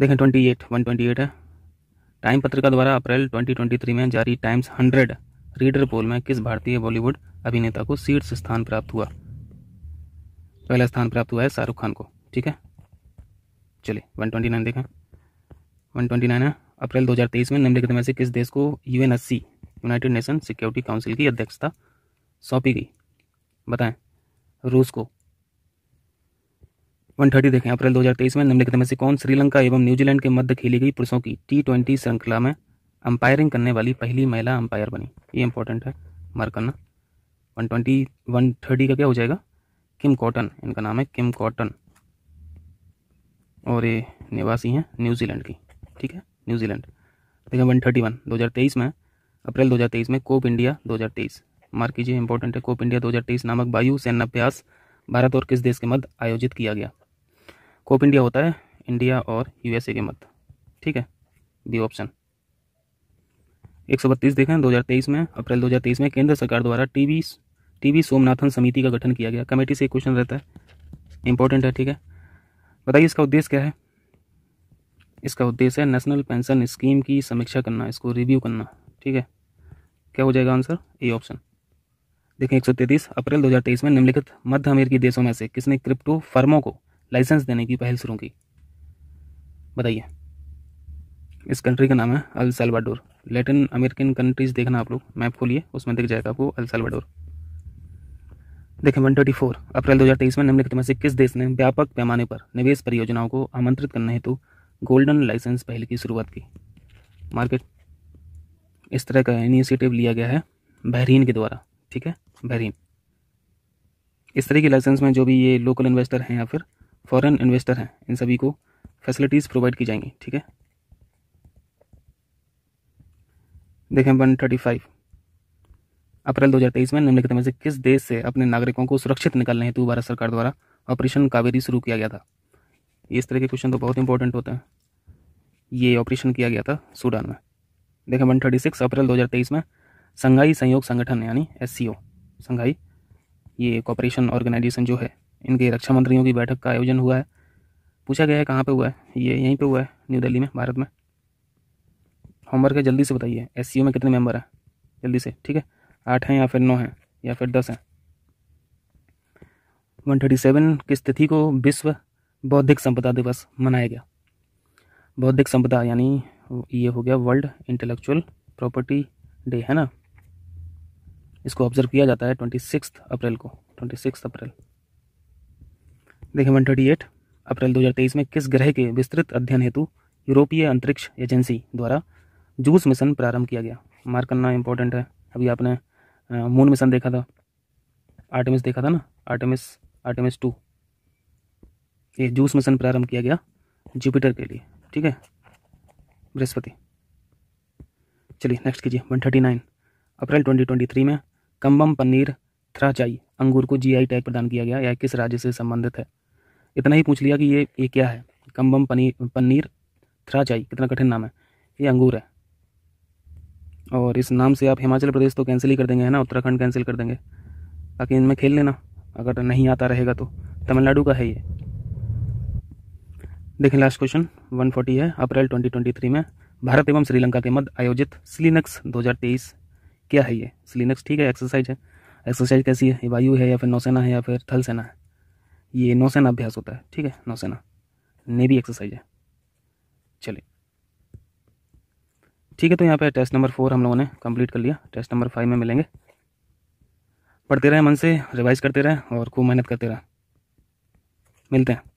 देखें twenty eight one twenty eight है टाइम पत्रिका द्वारा अप्रैल ट्वेंटी ट्वेंटी थ्री में जारी टाइम्स हंड्रेड रीडर पोल में किस भारतीय बॉलीवुड अभिनेता को शीर्ष स्थान प्राप्त हुआ पहला स्थान प्राप्त हुआ है शाहरुख खान को ठीक है चलिए वन ट्वेंटी नाइन देखें वन ट्वेंटी नाइन है अप्रैल तेईस में निम्नलिखित में से किस देश को U N United Nation Security Council की अध्यक्षता सौंपी गई बताएं रूस को 130 देखें अप्रैल 2023 में निम्नलिखित में से कौन श्रीलंका एवं न्यूजीलैंड के मध्य खेली गई पुरुषों की टी ट्वेंटी श्रृंखला में अंपायरिंग करने वाली पहली महिला अंपायर बनी ये इंपॉर्टेंट है मार्क करना वन ट्वेंटी वन थर्टी का क्या हो जाएगा किम कॉटन इनका नाम है किम कॉटन और ये निवासी हैं न्यूजीलैंड की ठीक है न्यूजीलैंड देखें वन थर्टी वन दो हज़ार तेईस में अप्रैल दो हज़ार तेईस में कोप इंडिया दो हज़ार तेईस मार्क कीजिए इंपॉर्टेंट है कोप इंडिया दो हज़ार तेईस नामक वायु सैन्याभ्यास भारत और किस देश के मध्य आयोजित किया गया कोप इंडिया होता है इंडिया और यूएसए के मध्य ठीक है बी ऑप्शन एक सौ बत्तीस देखें दो हजार तेईस में अप्रैल दो हजार तेईस में केंद्र सरकार द्वारा टीबी टीवी सोमनाथन समिति का गठन किया गया कमेटी से क्वेश्चन रहता है इंपॉर्टेंट है ठीक है बताइए इसका उद्देश्य क्या है इसका उद्देश्य है नेशनल पेंशन स्कीम की समीक्षा करना इसको रिव्यू करना ठीक है क्या हो जाएगा आंसर ए ऑप्शन देखें एक अप्रैल दो में निम्नलिखित मध्य अमेरिकी देशों में से किसने क्रिप्टो फर्मों को लाइसेंस देने की पहल शुरू की बताइए इस कंट्री का नाम है El Salvador Latin American countries देखना आप लोग मैप खोलिए उसमें दिख जाएगा आपको अल सेल्वाडोर देखें फोर अप्रैल तेईस में निम्नलिखित में से किस देश ने व्यापक पैमाने पर निवेश परियोजनाओं को आमंत्रित करने हेतु गोल्डन लाइसेंस पहल की शुरुआत की मार्केट इस तरह का इनिशिएटिव लिया गया है बहरीन के द्वारा ठीक है बहरीन इस तरह के लाइसेंस में जो भी ये लोकल इन्वेस्टर हैं या फिर फॉरेन इन्वेस्टर हैं इन सभी को फैसिलिटीज़ प्रोवाइड की जाएंगी ठीक है देखें वन थर्टी फाइव अप्रैल 2023 में निम्नलिखित में से किस देश से अपने नागरिकों को सुरक्षित निकलने हेतु भारत सरकार द्वारा ऑपरेशन कावेरी शुरू किया गया था इस तरह के क्वेश्चन तो बहुत इंपॉर्टेंट होते हैं ये ऑपरेशन किया गया था सूडान में देखें वन थर्टी सिक्स अप्रैल तेईस में संघाई संयोग संगठन यानी एस सी संघाई ये एक ऑपरेशन ऑर्गेनाइजेशन जो है इनके रक्षा मंत्रियों की बैठक का आयोजन हुआ है पूछा गया है कहाँ पे हुआ है ये यहीं पे हुआ है न्यू दिल्ली में भारत में होमवर्क है जल्दी से बताइए एस में कितने मेंबर हैं जल्दी से ठीक है आठ हैं या फिर नौ हैं या फिर दस हैं वन थर्टी सेवन किस तिथि को विश्व बौद्धिक संपदा दिवस मनाया गया बौद्धिक संपदा यानी ये हो गया वर्ल्ड इंटेलेक्चुअल प्रॉपर्टी डे है ना इसको ऑब्जर्व किया जाता है ट्वेंटी सिक्स अप्रैल को ट्वेंटी सिक्स अप्रैल देखिए वन थर्टी एट अप्रैल दो हज़ार तेईस में किस ग्रह के विस्तृत अध्ययन हेतु यूरोपीय अंतरिक्ष एजेंसी द्वारा जूस मिशन प्रारंभ किया गया मार्क करना इंपॉर्टेंट है अभी आपने मून मिशन देखा था आर्टेमिस देखा था ना आर्टेमिस आर्टेमिस टू ये जूस मिशन प्रारंभ किया गया जुपिटर के लिए ठीक है बृहस्पति चलिए नेक्स्ट कीजिए one thirty nine April twenty twenty three में कम्बम पनीर थ्राचाई अंगूर को जीआई टैग प्रदान किया गया या किस राज्य से संबंधित है इतना ही पूछ लिया कि ये ये क्या है कम्बम पनीर पनीर थ्राचाई कितना कठिन नाम है ये अंगूर है और इस नाम से आप हिमाचल प्रदेश तो कैंसिल ही कर देंगे है ना उत्तराखंड कैंसिल कर देंगे ताकि इनमें खेल लेना अगर नहीं आता रहेगा तो तमिलनाडु का है ये देखें लास्ट क्वेश्चन 140 है अप्रैल 2023 में भारत एवं श्रीलंका के मध्य आयोजित स्लिनक्स 2023 क्या है ये स्लिनक्स ठीक है एक्सरसाइज है एक्सरसाइज कैसी है वायु है या फिर नौसेना है या फिर थल सेना है ये नौसेना अभ्यास होता है ठीक है नौसेना नेवी एक्सरसाइज है चलिए ठीक है तो यहाँ पे टेस्ट नंबर फोर हम लोगों ने कंप्लीट कर लिया टेस्ट नंबर फाइव में मिलेंगे पढ़ते रहें मन से रिवाइज करते रहें और खूब मेहनत करते रहें मिलते हैं